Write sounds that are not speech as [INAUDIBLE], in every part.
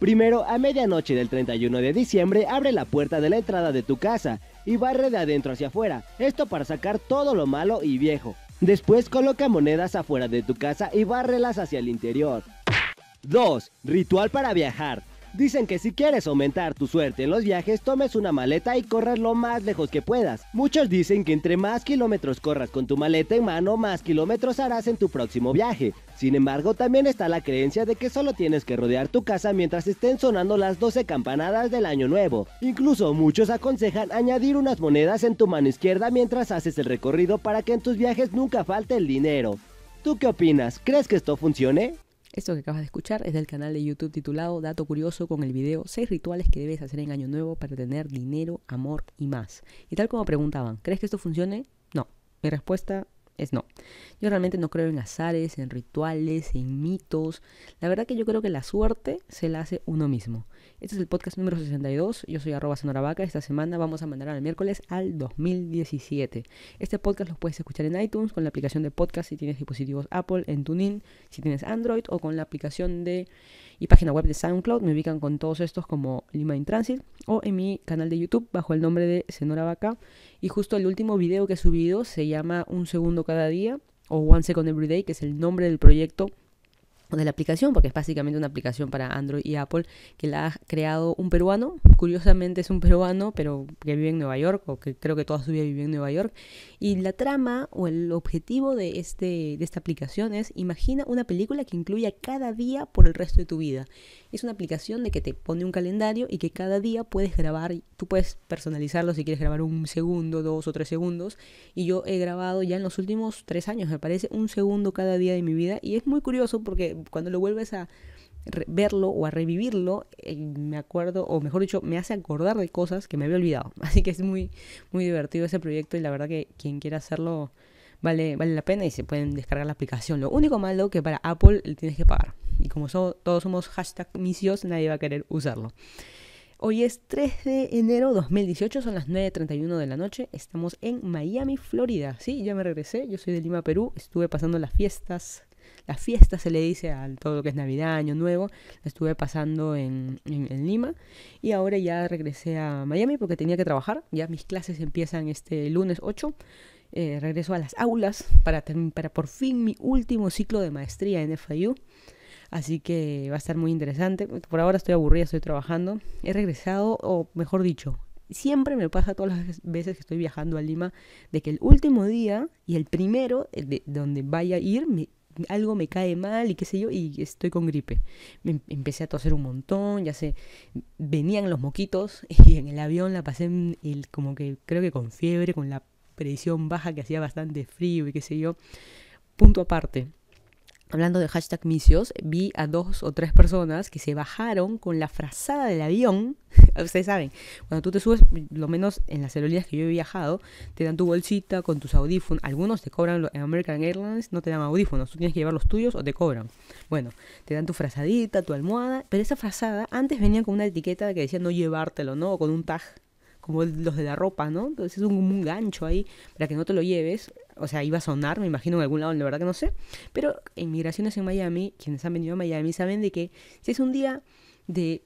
Primero, a medianoche del 31 de diciembre, abre la puerta de la entrada de tu casa y barre de adentro hacia afuera, esto para sacar todo lo malo y viejo. Después coloca monedas afuera de tu casa y bárrelas hacia el interior. 2. Ritual para viajar. Dicen que si quieres aumentar tu suerte en los viajes, tomes una maleta y corras lo más lejos que puedas. Muchos dicen que entre más kilómetros corras con tu maleta en mano, más kilómetros harás en tu próximo viaje. Sin embargo, también está la creencia de que solo tienes que rodear tu casa mientras estén sonando las 12 campanadas del año nuevo. Incluso muchos aconsejan añadir unas monedas en tu mano izquierda mientras haces el recorrido para que en tus viajes nunca falte el dinero. ¿Tú qué opinas? ¿Crees que esto funcione? Esto que acabas de escuchar es del canal de YouTube titulado Dato Curioso con el video 6 rituales que debes hacer en Año Nuevo para tener dinero, amor y más. Y tal como preguntaban, ¿crees que esto funcione? No. Mi respuesta es no. Yo realmente no creo en azares, en rituales, en mitos. La verdad que yo creo que la suerte se la hace uno mismo. Este es el podcast número 62. Yo soy arroba sonoravaca. Esta semana vamos a mandar al miércoles al 2017. Este podcast lo puedes escuchar en iTunes con la aplicación de podcast si tienes dispositivos Apple, en TuneIn, si tienes Android o con la aplicación de y página web de SoundCloud. Me ubican con todos estos como Lima in Transit o en mi canal de YouTube bajo el nombre de Vaca. Y justo el último video que he subido se llama Un segundo cada día o One Second Every Day, que es el nombre del proyecto de la aplicación, porque es básicamente una aplicación para Android y Apple que la ha creado un peruano. Curiosamente es un peruano, pero que vive en Nueva York, o que creo que toda su vida vive en Nueva York, y la trama o el objetivo de, este, de esta aplicación es, imagina una película que incluya cada día por el resto de tu vida. Es una aplicación de que te pone un calendario y que cada día puedes grabar, tú puedes personalizarlo si quieres grabar un segundo, dos o tres segundos. Y yo he grabado ya en los últimos tres años, me parece, un segundo cada día de mi vida. Y es muy curioso porque cuando lo vuelves a verlo o a revivirlo, eh, me acuerdo, o mejor dicho, me hace acordar de cosas que me había olvidado. [LAUGHS] Así que es muy, muy divertido ese proyecto y la verdad que quien quiera hacerlo vale, vale la pena y se pueden descargar la aplicación. Lo único malo que para Apple le tienes que pagar. Y como todos somos hashtag misios, nadie va a querer usarlo. Hoy es 3 de enero 2018, son las 9.31 de la noche. Estamos en Miami, Florida. Sí, ya me regresé. Yo soy de Lima, Perú. Estuve pasando las fiestas la fiesta se le dice a todo lo que es Navidad, Año Nuevo. estuve pasando en, en, Lima y ahora ya regresé a Miami porque tenía que trabajar. Ya mis clases empiezan este lunes 8. Eh, regreso a las aulas para, para por fin mi último ciclo de maestría en FIU. Así que va a estar muy interesante. Por ahora estoy aburrida, estoy trabajando. He regresado, o mejor dicho, siempre me pasa todas las veces que estoy viajando a Lima, de que el último día y el primero eh, de donde vaya a ir me algo me cae mal y qué sé yo, y estoy con gripe. Em, empecé a toser un montón, ya sé, venían los moquitos [LAUGHS] y en el avión la pasé como que creo que con fiebre, con la presión baja que hacía bastante frío y qué sé yo. Punto aparte. Hablando de hashtag misios, vi a dos o tres personas que se bajaron con la frazada del avión. [LAUGHS] Ustedes saben, cuando tú te subes, lo menos en las aerolíneas que yo he viajado, te dan tu bolsita con tus audífonos. Algunos te cobran, en American Airlines no te dan audífonos, tú tienes que llevar los tuyos o te cobran. Bueno, te dan tu frazadita, tu almohada, pero esa frazada antes venía con una etiqueta que decía no llevártelo, ¿no? con un tag como los de la ropa, ¿no? Entonces es un, gancho ahí para que no te lo lleves o sea, iba a sonar, me imagino, en algún lado, la verdad que no sé. Pero en migraciones en Miami, quienes han venido a Miami saben de que si es un día de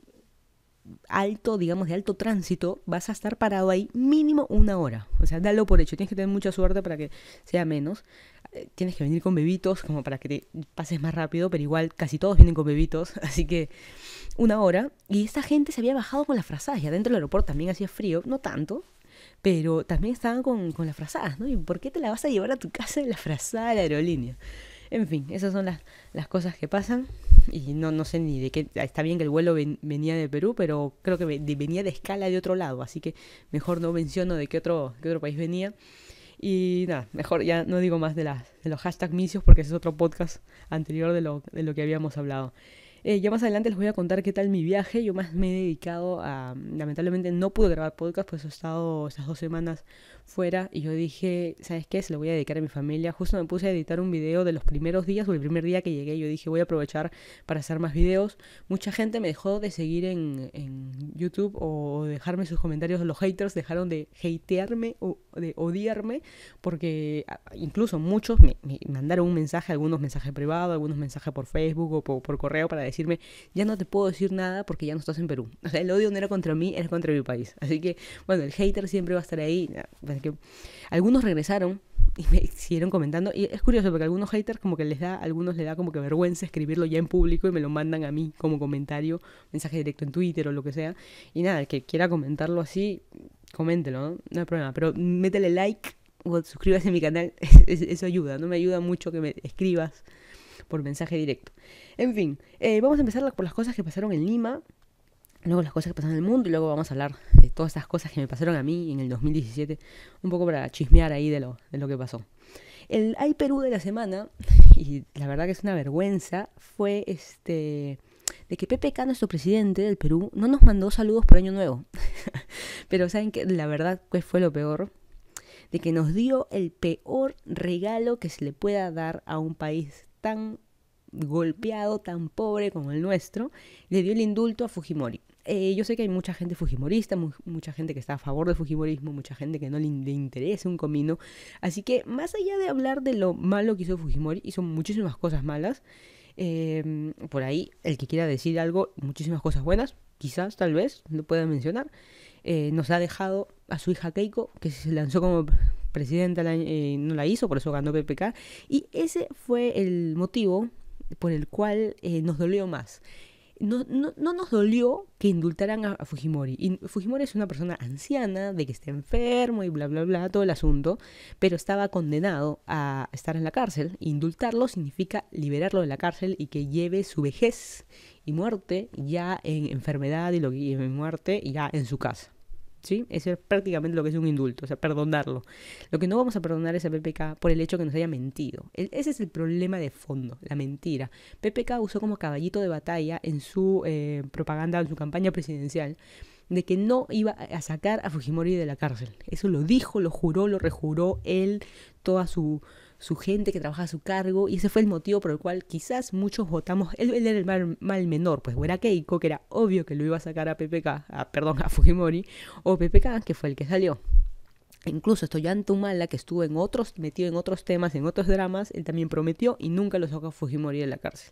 alto, digamos, de alto tránsito, vas a estar parado ahí mínimo una hora. O sea, dalo por hecho. Tienes que tener mucha suerte para que sea menos. Eh, tienes que venir con bebitos, como para que te pases más rápido, pero igual casi todos vienen con bebitos, [LAUGHS] así que una hora. Y esta gente se había bajado con las frazadas. Y adentro del aeropuerto también hacía frío, no tanto, pero también estaban con, con las frazadas, ¿no? ¿Y por qué te la vas a llevar a tu casa en la frazada de la aerolínea? En fin, esas son las, cosas que pasan. Y no, sé ni de qué. Ah, está bien que el vuelo venía de Perú, pero creo que venía de escala de otro lado. Así que mejor no menciono de qué otro, otro país venía. Y nada, mejor ya no digo más de, de los hashtag misios porque es otro podcast anterior de lo que habíamos hablado. Eh, ya más adelante les voy a contar qué tal mi viaje. Yo más me he dedicado a. Lamentablemente no pude grabar podcast, pues he estado estas dos semanas fuera y yo dije, ¿sabes qué? Se lo voy a dedicar a mi familia. Justo me puse a editar un video de los primeros días o el primer día que llegué. Yo dije, voy a aprovechar para hacer más videos. Mucha gente me dejó de seguir en, en YouTube o dejarme sus comentarios. Los haters dejaron de hatearme o de odiarme porque ah, incluso muchos me, me mandaron un mensaje, algunos mensajes privados, algunos mensajes por Facebook o por, por correo para decirme, ya no te puedo decir nada porque ya no estás en Perú. O sea, el odio no era contra mí, era contra mi país. Así que, bueno, el hater siempre va a estar ahí. Ah, que algunos regresaron y me [LAUGHS] siguieron comentando. Y es curioso porque algunos haters como que les da, algunos les da como que vergüenza escribirlo ya en público y me lo mandan a mí como comentario, mensaje directo en Twitter o lo que sea. Y nada, el que quiera comentarlo así, coméntelo, ¿no? hay problema. Pero métele like o suscríbase a mi canal, [LAUGHS] eso ayuda, no me ayuda mucho que me escribas por mensaje directo. En fin, eh, vamos a empezar por las cosas que pasaron en Lima luego las cosas que pasan en el mundo y luego vamos a hablar de todas esas cosas que me pasaron a mí en el 2017, un poco para chismear ahí de lo, de lo que pasó. El Ay Perú de la semana, [LAUGHS] y la verdad que es una vergüenza, fue este de que Pepe PPK, nuestro presidente del Perú, no nos mandó saludos por Año Nuevo. [LAUGHS] Pero saben que la verdad fue lo peor, de que nos dio el peor regalo que se le pueda dar a un país tan golpeado, tan pobre como el nuestro, le dio el indulto a Fujimori. Eh, yo sé que hay mucha gente fujimorista, mucha gente que está a favor de fujimorismo, mucha gente que no le, interesa un comino. Así que más allá de hablar de lo malo que hizo Fujimori, hizo muchísimas cosas malas. Em, por ahí, el que quiera decir algo, muchísimas cosas buenas, quizás, tal vez, lo pueda mencionar. Eh, nos ha dejado a su hija Keiko, que se lanzó como presidenta, eh, no la hizo, por eso ganó PPK. Y ese fue el motivo por el cual nos dolió más no, no, no, nos dolió que indultaran a, Fujimori. Fujimori es una persona anciana, de que está enfermo y bla, bla, bla, todo el asunto, pero estaba condenado a estar en la cárcel. Indultarlo significa liberarlo de la cárcel y que lleve su vejez y muerte ya en enfermedad y, lo, muerte ya en su casa. ¿sí? Eso es prácticamente lo que es un indulto, o sea, perdonarlo. Lo que no vamos a perdonar es a PPK por el hecho que nos haya mentido. ese es el problema de fondo, la mentira. PPK usó como caballito de batalla en su eh, propaganda, en su campaña presidencial, de que no iba a sacar a Fujimori de la cárcel. Eso lo dijo, lo juró, lo rejuró él, toda su su gente que trabaja a su cargo, y ese fue el motivo por el cual quizás muchos votamos, él, era el mal, menor, pues era Keiko, que era obvio que lo iba a sacar a PPK, a, perdón, a Fujimori, o PPK, que fue el que salió. Incluso Estoyan Mala, que estuvo en otros, metido en otros temas, en otros dramas, él también prometió y nunca lo sacó a Fujimori de la cárcel.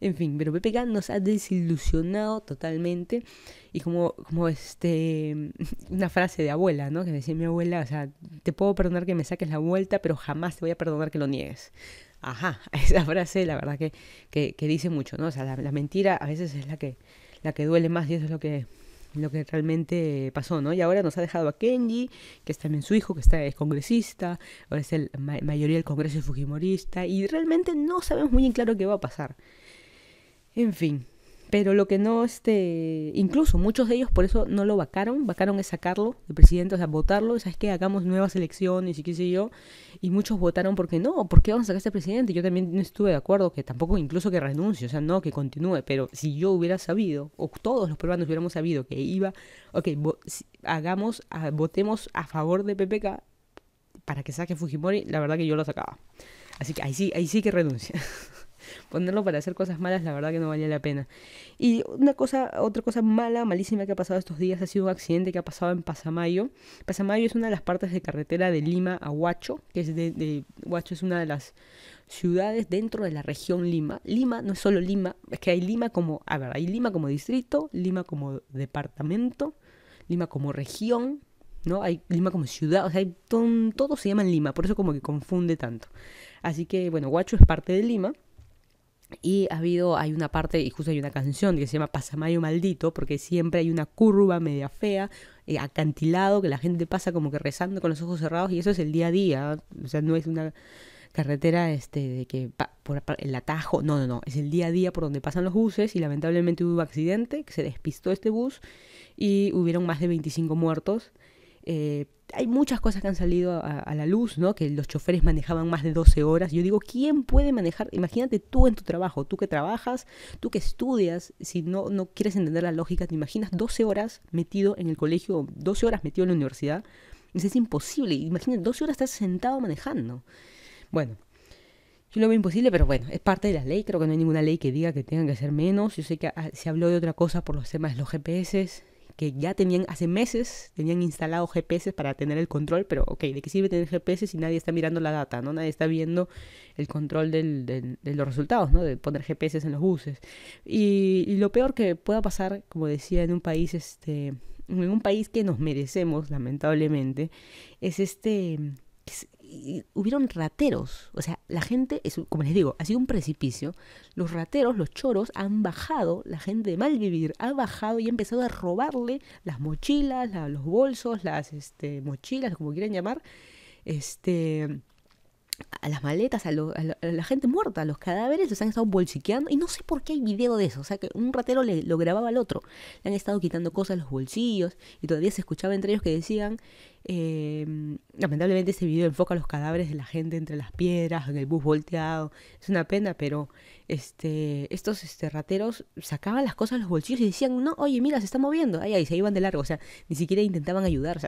En fin, pero PPK nos ha desilusionado totalmente. Y como, como este, [LAUGHS] una frase de abuela, ¿no? Que decía mi abuela, o te puedo perdonar que me saques la vuelta, pero jamás te voy a perdonar que lo niegues. Ajá, [LAUGHS] esa frase la verdad que, que, dice mucho, ¿no? O la, mentira a veces es la que, la que duele más y eso es lo que lo que realmente pasó, ¿no? Y ahora nos ha dejado a Kenji, que es también su hijo, que está, es congresista, ahora es el mayoría del Congreso fujimorista, y realmente no sabemos muy en claro qué va a pasar. En fin, pero lo que no, este, incluso muchos de ellos por eso no lo vacaron, vacaron es sacarlo, el presidente, o sea, votarlo, o sea, es que Hagamos nuevas elecciones y qué sé yo. Y muchos votaron porque no, porque vamos a sacar a este presidente? Yo también no estuve de acuerdo, que tampoco incluso que renuncie, o sea, no, que continúe. Pero si yo hubiera sabido, o todos los peruanos hubiéramos sabido que iba, ok, hagamos, ah, votemos a favor de PPK para que saque Fujimori, la verdad que yo lo sacaba. Así que ahí sí, ahí sí que renuncia. [LAUGHS] ponerlo para hacer cosas malas, la verdad que no valía la pena. Y una cosa, otra cosa mala, malísima que ha pasado estos días ha sido un accidente que ha pasado en Pasamayo. Pasamayo es una de las partes de carretera de Lima a Huacho, que es de, Huacho es una de las ciudades dentro de la región Lima. Lima no es solo Lima, es que hay Lima como, hay Lima como distrito, Lima como departamento, Lima como región, ¿no? Hay Lima como ciudad, o sea, hay todo se llama Lima, por eso como que confunde tanto. Así que, bueno, Huacho es parte de Lima y ha habido, hay una parte, y justo hay una canción que se llama Pasamayo Maldito, porque siempre hay una curva media fea, eh, acantilado, que la gente pasa como que rezando con los ojos cerrados, y eso es el día a día. ¿eh? O sea, no es una carretera este, de que por, el atajo, no, no, no, es el día a día por donde pasan los buses, y lamentablemente hubo un accidente, que se despistó este bus, y hubieron más de 25 muertos. Eh, hay muchas cosas que han salido a, la luz, ¿no? Que los choferes manejaban más de 12 horas. Yo digo, ¿quién puede manejar? Imagínate tú en tu trabajo, tú que trabajas, tú que estudias, si no, no quieres entender la lógica, te imaginas 12 horas metido en el colegio, 12 horas metido en la universidad. Es imposible. Imagínate, 12 horas estás sentado manejando. Bueno, yo lo veo imposible, pero bueno, es parte de la ley. Creo que no hay ninguna ley que diga que tengan que hacer menos. Yo sé que ah, se habló de otra cosa por los temas de los GPS que ya tenían hace meses, tenían instalado GPS para tener el control, pero ok, ¿de qué sirve tener GPS si nadie está mirando la data, ¿no? Nadie está viendo el control de los resultados, ¿no? De poner GPS en los buses. Y, lo peor que pueda pasar, como decía, en un país, este, en un país que nos merecemos, lamentablemente, es este, hubieron rateros. O sea, la gente, es, como les digo, ha sido un precipicio. Los rateros, los choros, han bajado, la gente de mal vivir ha bajado y ha empezado a robarle las mochilas, los bolsos, las este, mochilas, como quieran llamar, este, a las maletas, a, la gente muerta, a los cadáveres, los han estado bolsiqueando. Y no sé por qué hay video de eso. O sea, que un ratero le, lo grababa al otro. Le han estado quitando cosas a los bolsillos. Y todavía se escuchaba entre ellos que decían. Em, lamentablemente, este video enfoca los cadáveres de la gente entre las piedras, en el bus volteado. Es una pena, pero este, estos este, rateros sacaban las cosas a los bolsillos y decían: No, oye, mira, se está moviendo. Ahí, ahí, se iban de largo. O sea, ni siquiera intentaban ayudar. O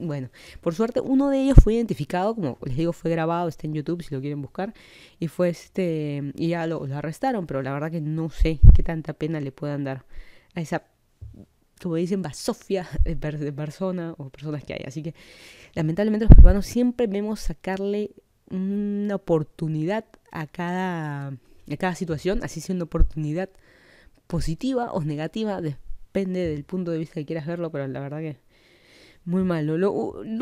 bueno, por suerte uno de ellos fue identificado, como les digo, fue grabado, está en YouTube si lo quieren buscar, y fue este, y ya lo, arrestaron, pero la verdad que no sé qué tanta pena le puedan dar a esa, como dicen, basofia de, de o personas que hay. Así que lamentablemente los peruanos siempre vemos sacarle una oportunidad a cada, a cada situación, así sea una oportunidad positiva o negativa, depende del punto de vista que quieras verlo, pero la verdad que muy malo. Lo,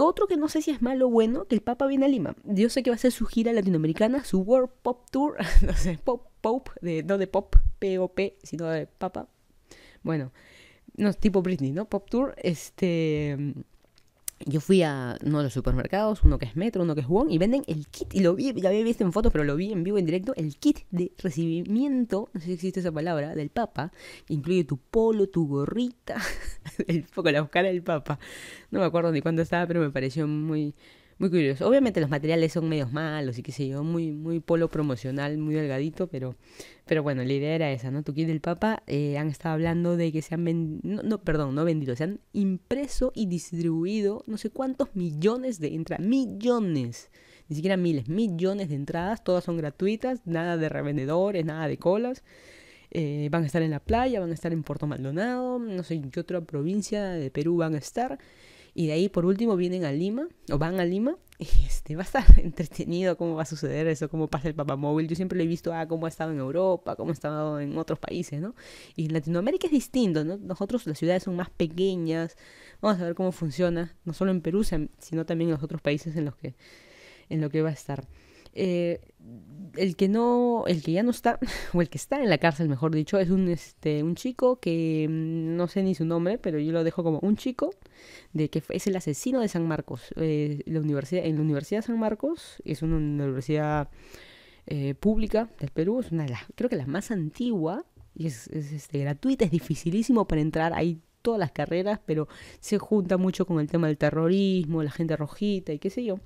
otro que no sé si es malo o bueno, que el Papa viene a Lima. Yo sé que va a ser su gira latinoamericana, su World Pop Tour, [LAUGHS] no sé, Pop, Pop, de, no de Pop, P-O-P, sino de Papa. Bueno, no, tipo Britney, ¿no? Pop Tour, este, yo fui a uno de los supermercados, uno que es Metro, uno que es Wong, y venden el kit, y lo vi, ya había visto en fotos, pero lo vi en vivo, en directo, el kit de recibimiento, no sé si existe esa palabra, del Papa, que incluye tu polo, tu gorrita, [LAUGHS] el, poco la cara del Papa. No me acuerdo ni cuándo estaba, pero me pareció muy, muy curioso. Obviamente los materiales son medios malos y qué sé yo, muy, muy polo promocional, muy delgadito, pero, pero bueno, la idea era esa, ¿no? Tu del Papa eh, han estado hablando de que se han vendido, no, perdón, no vendido, se han impreso y distribuido no sé cuántos millones de entradas, millones, ni siquiera miles, millones de entradas, todas son gratuitas, nada de revendedores, nada de colas. Eh, van a estar en la playa, van a estar en Puerto Maldonado, no sé en qué otra provincia de Perú van a estar. Y de ahí por último vienen a Lima, o van a Lima, [LAUGHS] y este, va a estar [LAUGHS] entretenido cómo va a suceder eso, cómo pasa el papamóvil. Yo siempre lo he visto, ah, cómo ha estado en Europa, cómo ha estado en otros países, ¿no? Y Latinoamérica es distinto, ¿no? Nosotros las ciudades son más pequeñas, vamos a ver cómo funciona, no solo en Perú, sino también en los otros países en los que, en lo que va a estar eh, el que no, el que ya no está, [LAUGHS] o el que está en la cárcel, mejor dicho, es un, este, un chico que mm, no sé ni su nombre, pero yo lo dejo como un chico, de que es el asesino de San Marcos. Eh, la universidad, en la Universidad de San Marcos, es una universidad eh, pública del Perú, es una de las, creo que la más antigua, y es, este, gratuita, es dificilísimo para entrar, hay todas las carreras, pero se junta mucho con el tema del terrorismo, la gente rojita y qué sé yo.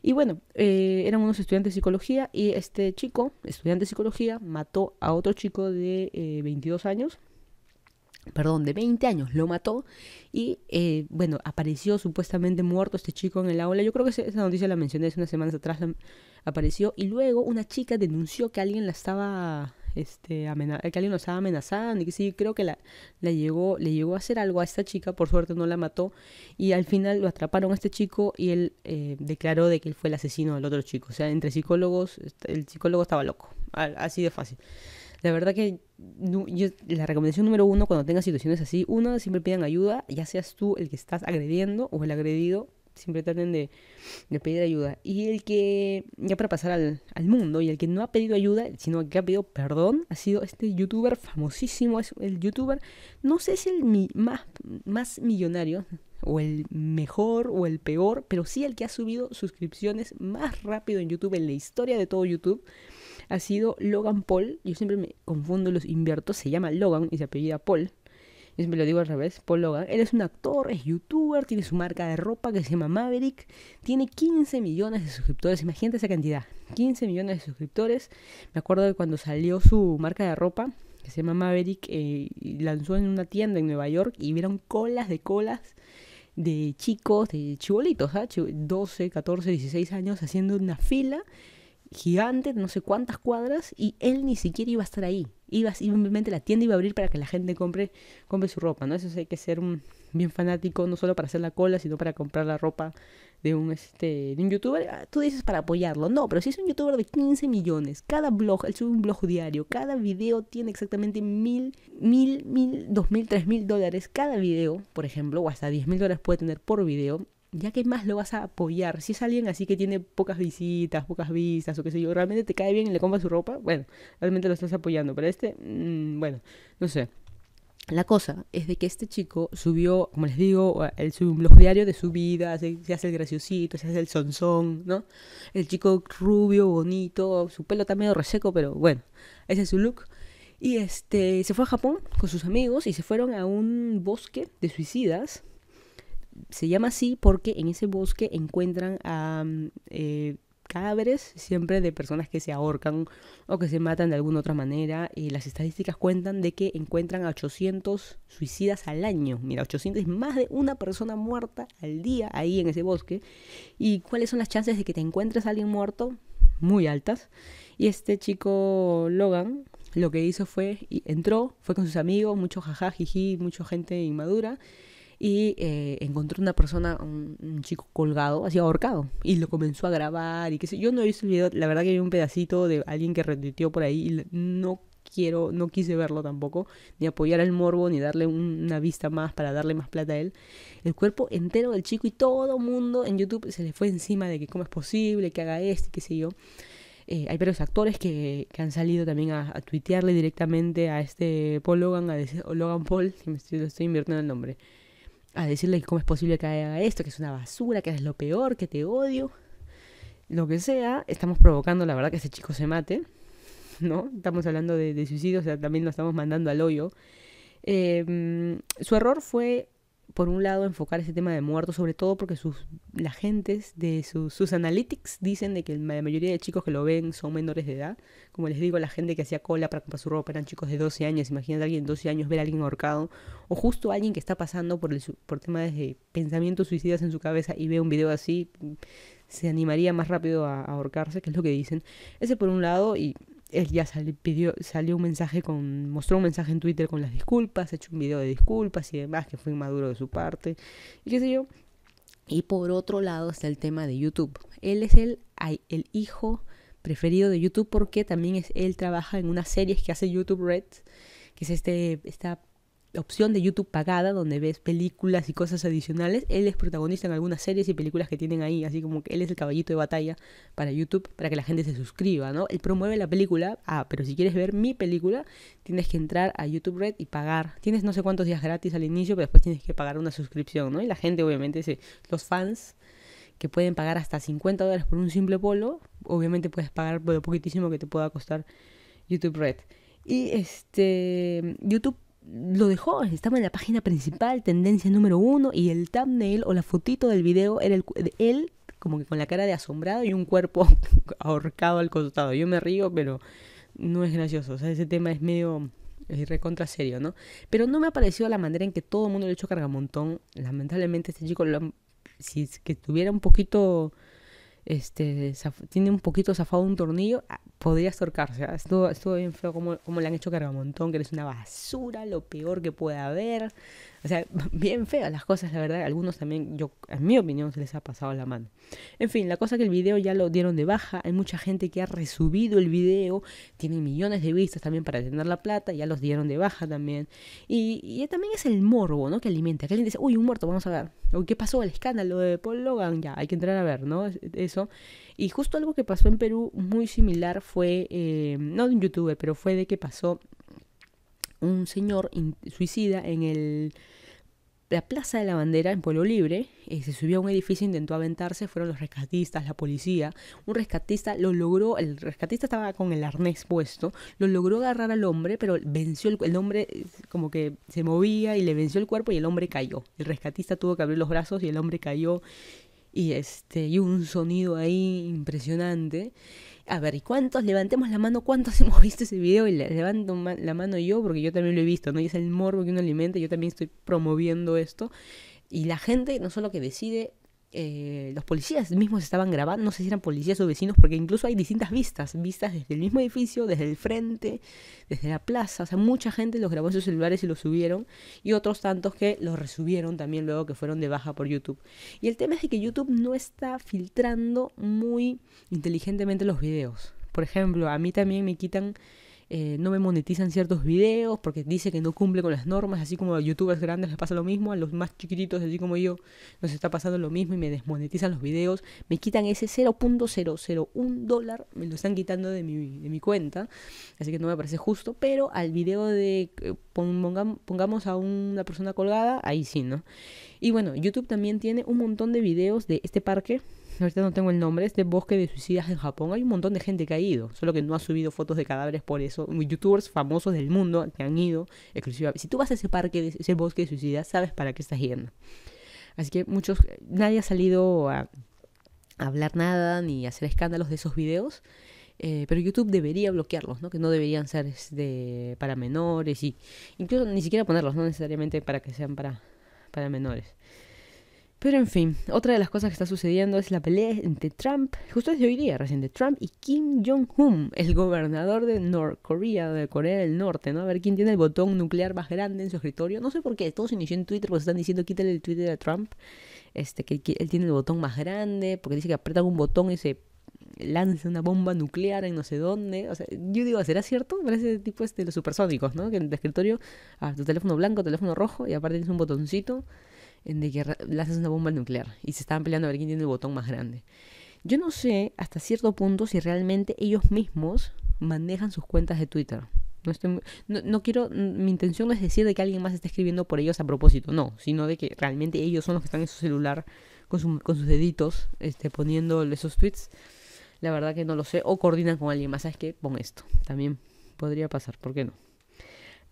Y bueno, eh, eran unos estudiantes de psicología y este chico, estudiante de psicología, mató a otro chico de 22 eh, años, perdón, de 20 años, lo mató y, eh, bueno, apareció supuestamente muerto este chico en el aula. Yo creo que esa noticia la mencioné hace unas semanas atrás, apareció y luego una chica denunció que alguien la estaba este, que alguien lo estaba amenazando y que sí, creo que la, llegó, le llegó a hacer algo a esta chica, por suerte no la mató y al final lo atraparon a este chico y él eh, declaró de que él fue el asesino del otro chico, o sea, entre psicólogos, el psicólogo estaba loco, así de fácil. La verdad que la recomendación número uno cuando tengas situaciones así, uno siempre pidan ayuda, ya seas tú el que estás agrediendo o el agredido, siempre traten de, pedir ayuda. Y el que, ya para pasar al, mundo, y el que no ha pedido ayuda, sino que ha pedido perdón, ha sido este youtuber famosísimo, es el youtuber, no sé si es el más, más millonario, o el mejor, o el peor, pero sí el que ha subido suscripciones más rápido en YouTube, en la historia de todo YouTube ha sido Logan Paul. Yo siempre me confundo, los invierto. Se llama Logan y se apellida Paul. Yo lo digo al revés, Paul Logan, él es un actor, es youtuber, tiene su marca de ropa que se llama Maverick, tiene 15 millones de suscriptores, imagínate esa cantidad, 15 millones de suscriptores. Me acuerdo de cuando salió su marca de ropa, que se llama Maverick, eh, lanzó en una tienda en Nueva York y vieron colas de colas de chicos, de chibolitos, 12, 14, 16 años haciendo una fila gigante, no sé cuántas cuadras, y él ni siquiera iba a estar ahí. Iba, simplemente la tienda iba a abrir para que la gente compre, compre su ropa, ¿no? Eso hay que ser un bien fanático, no solo para hacer la cola, sino para comprar la ropa de un, este, de un youtuber. Ah, tú dices para apoyarlo. No, pero si es un youtuber de 15 millones, cada blog, él sube un blog diario, cada video tiene exactamente mil, mil, mil, dos mil, tres mil dólares cada video, por ejemplo, o hasta diez mil dólares puede tener por video ya que más lo vas a apoyar. Si es alguien así que tiene pocas visitas, pocas vistas o qué sé yo, realmente te cae bien y le compra su ropa, bueno, realmente lo estás apoyando. Pero este, mm, bueno, no sé. La cosa es de que este chico subió, como les digo, los diarios de su vida, se, hace el graciosito, se hace el sonzón, ¿no? El chico rubio, bonito, su pelo está medio reseco, pero bueno, ese es su look. Y este, se fue a Japón con sus amigos y se fueron a un bosque de suicidas se llama así porque en ese bosque encuentran a mm, eh, cadáveres siempre de personas que se ahorcan o que se matan de alguna otra manera. Y las estadísticas cuentan de que encuentran a 800 suicidas al año. Mira, 800 es más de una persona muerta al día ahí en ese bosque. ¿Y cuáles son las chances de que te encuentres a alguien muerto? Muy altas. Y este chico Logan lo que hizo fue, entró, fue con sus amigos, mucho jajá, jiji, mucha gente inmadura y eh, encontró una persona, un, chico colgado, así ahorcado, y lo comenzó a grabar y qué sé yo. no he visto el video, la verdad que vi un pedacito de alguien que retuiteó por ahí y no quiero, no quise verlo tampoco, ni apoyar al morbo, ni darle una vista más para darle más plata a él. El cuerpo entero del chico y todo mundo en YouTube se le fue encima de que cómo es posible que haga esto y qué sé yo. Eh, hay varios actores que, que han salido también a, a, tuitearle directamente a este Paul Logan, a Logan Paul, si me estoy, estoy invirtiendo el nombre a decirle cómo es posible que haga esto, que es una basura, que es lo peor, que te odio, lo que sea, estamos provocando, la verdad, que ese chico se mate, ¿no? Estamos hablando de, suicidio, o sea, también lo estamos mandando al hoyo. Em, su error fue por un lado, enfocar ese tema de muertos, sobre todo porque sus, la gente de sus, analytics dicen de que la mayoría de chicos que lo ven son menores de edad. Como les digo, la gente que hacía cola para comprar su ropa eran chicos de 12 años. Imagínate a alguien de 12 años ver a alguien ahorcado o justo alguien que está pasando por, el, por temas de pensamientos suicidas en su cabeza y ve un video así, se animaría más rápido a, a ahorcarse, que es lo que dicen. Ese por un lado y él ya pidió, salió un mensaje con, mostró un mensaje en Twitter con las disculpas, hecho un video de disculpas y demás, que fue inmaduro de su parte, y qué sé yo. Y por otro lado está el tema de YouTube. Él es el, el hijo preferido de YouTube porque también es, él trabaja en unas series que hace YouTube Red, que es este, esta opción de YouTube pagada donde ves películas y cosas adicionales. Él es protagonista en algunas series y películas que tienen ahí, así como que él es el caballito de batalla para YouTube, para que la gente se suscriba, ¿no? Él promueve la película, ah, pero si quieres ver mi película, tienes que entrar a YouTube Red y pagar. Tienes no sé cuántos días gratis al inicio, pero después tienes que pagar una suscripción, ¿no? Y la gente, obviamente, los fans que pueden pagar hasta 50 dólares por un simple polo, obviamente puedes pagar por lo poquitísimo que te pueda costar YouTube Red. Y este YouTube lo dejó, estaba en la página principal, tendencia número uno, y el thumbnail o la fotito del video era el, él como que con la cara de asombrado y un cuerpo [LAUGHS] ahorcado al costado. Yo me río, pero no es gracioso. O sea, ese tema es medio es recontra serio, ¿no? Pero no me ha parecido la manera en que todo el mundo le ha cargamontón. Lamentablemente este chico, lo, si es que estuviera un poquito este, tiene un poquito zafado un tornillo, ah, podría estorcarse. Ah, estuvo, bien feo como, le han hecho montón que es una basura, lo peor que puede haber. O sea, [LAUGHS] bien feas las cosas, la verdad. Algunos también, yo, en mi opinión, se les ha pasado la mano. En fin, la cosa es que el video ya lo dieron de baja. Hay mucha gente que ha resubido el video. Tienen millones de vistas también para tener la plata. Ya los dieron de baja también. Y, también es el morbo, ¿no? Que alimenta. Que alguien dice, uy, un muerto, vamos a ver. O qué pasó, el escándalo de Paul Logan. Ya, hay que entrar a ver, ¿no? Eso. Y justo algo que pasó en Perú muy similar fue, eh, no de un youtuber, pero fue de que pasó un señor suicida en el, la Plaza de la Bandera en Pueblo Libre. Eh, se subió a un edificio, intentó aventarse, fueron los rescatistas, la policía. Un rescatista lo logró, el rescatista estaba con el arnés puesto, lo logró agarrar al hombre, pero venció el, el hombre eh, como que se movía y le venció el cuerpo y el hombre cayó. El rescatista tuvo que abrir los brazos y el hombre cayó y este y un sonido ahí impresionante a ver, ¿y cuántos? Levantemos la mano, ¿cuántos [LAUGHS] hemos visto ese video? Y le, levanto la mano yo, porque yo también lo he visto, ¿no? Y es el morbo que uno alimenta, yo también estoy promoviendo esto. Y la gente no solo que decide eh, los policías mismos estaban grabando, no sé si eran policías o vecinos, porque incluso hay distintas vistas, vistas desde el mismo edificio, desde el frente, desde la plaza, o sea, mucha gente los grabó en sus celulares y los subieron, y otros tantos que los resubieron también luego que fueron de baja por YouTube. Y el tema es de que YouTube no está filtrando muy inteligentemente los videos. Por ejemplo, a mí también me quitan eh, no me monetizan ciertos videos porque dice que no cumple con las normas, así como a youtubers grandes les pasa lo mismo, a los más chiquititos, así como yo, nos está pasando lo mismo y me desmonetizan los videos, me quitan ese 0.001 dólar, me lo están quitando de mi, de mi cuenta, así que no me parece justo, pero al video de eh, pongamos a una persona colgada, ahí sí, ¿no? Y bueno, YouTube también tiene un montón de videos de este parque ahorita no tengo el nombre, este bosque de suicidas en Japón, hay un montón de gente que ha ido, solo que no ha subido fotos de cadáveres por eso. Youtubers famosos del mundo que han ido exclusivamente. Si tú vas a ese parque, ese bosque de suicidas, sabes para qué estás yendo. Así que muchos, nadie ha salido a, hablar nada ni a hacer escándalos de esos videos. Eh, pero YouTube debería bloquearlos, ¿no? Que no deberían ser de, este, para menores y incluso ni siquiera ponerlos, no necesariamente para que sean para, para menores. Pero en fin, otra de las cosas que está sucediendo es la pelea entre Trump, justo desde hoy día recién, de Trump y Kim Jong-un, el gobernador de North de Corea del Norte, ¿no? A ver quién tiene el botón nuclear más grande en su escritorio. No sé por qué, todos se inició en Twitter porque están diciendo quítale el Twitter a Trump, este, que, él tiene el botón más grande, porque dice que aprieta un botón y se lanza una bomba nuclear en no sé dónde. O sea, yo digo, ¿será cierto? Parece tipo este, los supersónicos, ¿no? Que en el escritorio, ah, tu teléfono blanco, teléfono rojo, y aparte tienes un botoncito de que lanzas una bomba nuclear y se estaban peleando a ver quién tiene el botón más grande. Yo no sé hasta cierto punto si realmente ellos mismos manejan sus cuentas de Twitter. No, estoy, no, quiero, mm, mi intención no es decir de que alguien más está escribiendo por ellos a propósito, no, sino de que realmente ellos son los que están en su celular con, con sus deditos este, poniendo esos tweets. La verdad que no lo sé, o coordinan con alguien más, ¿sabes qué? Pon esto, también podría pasar, ¿por qué no?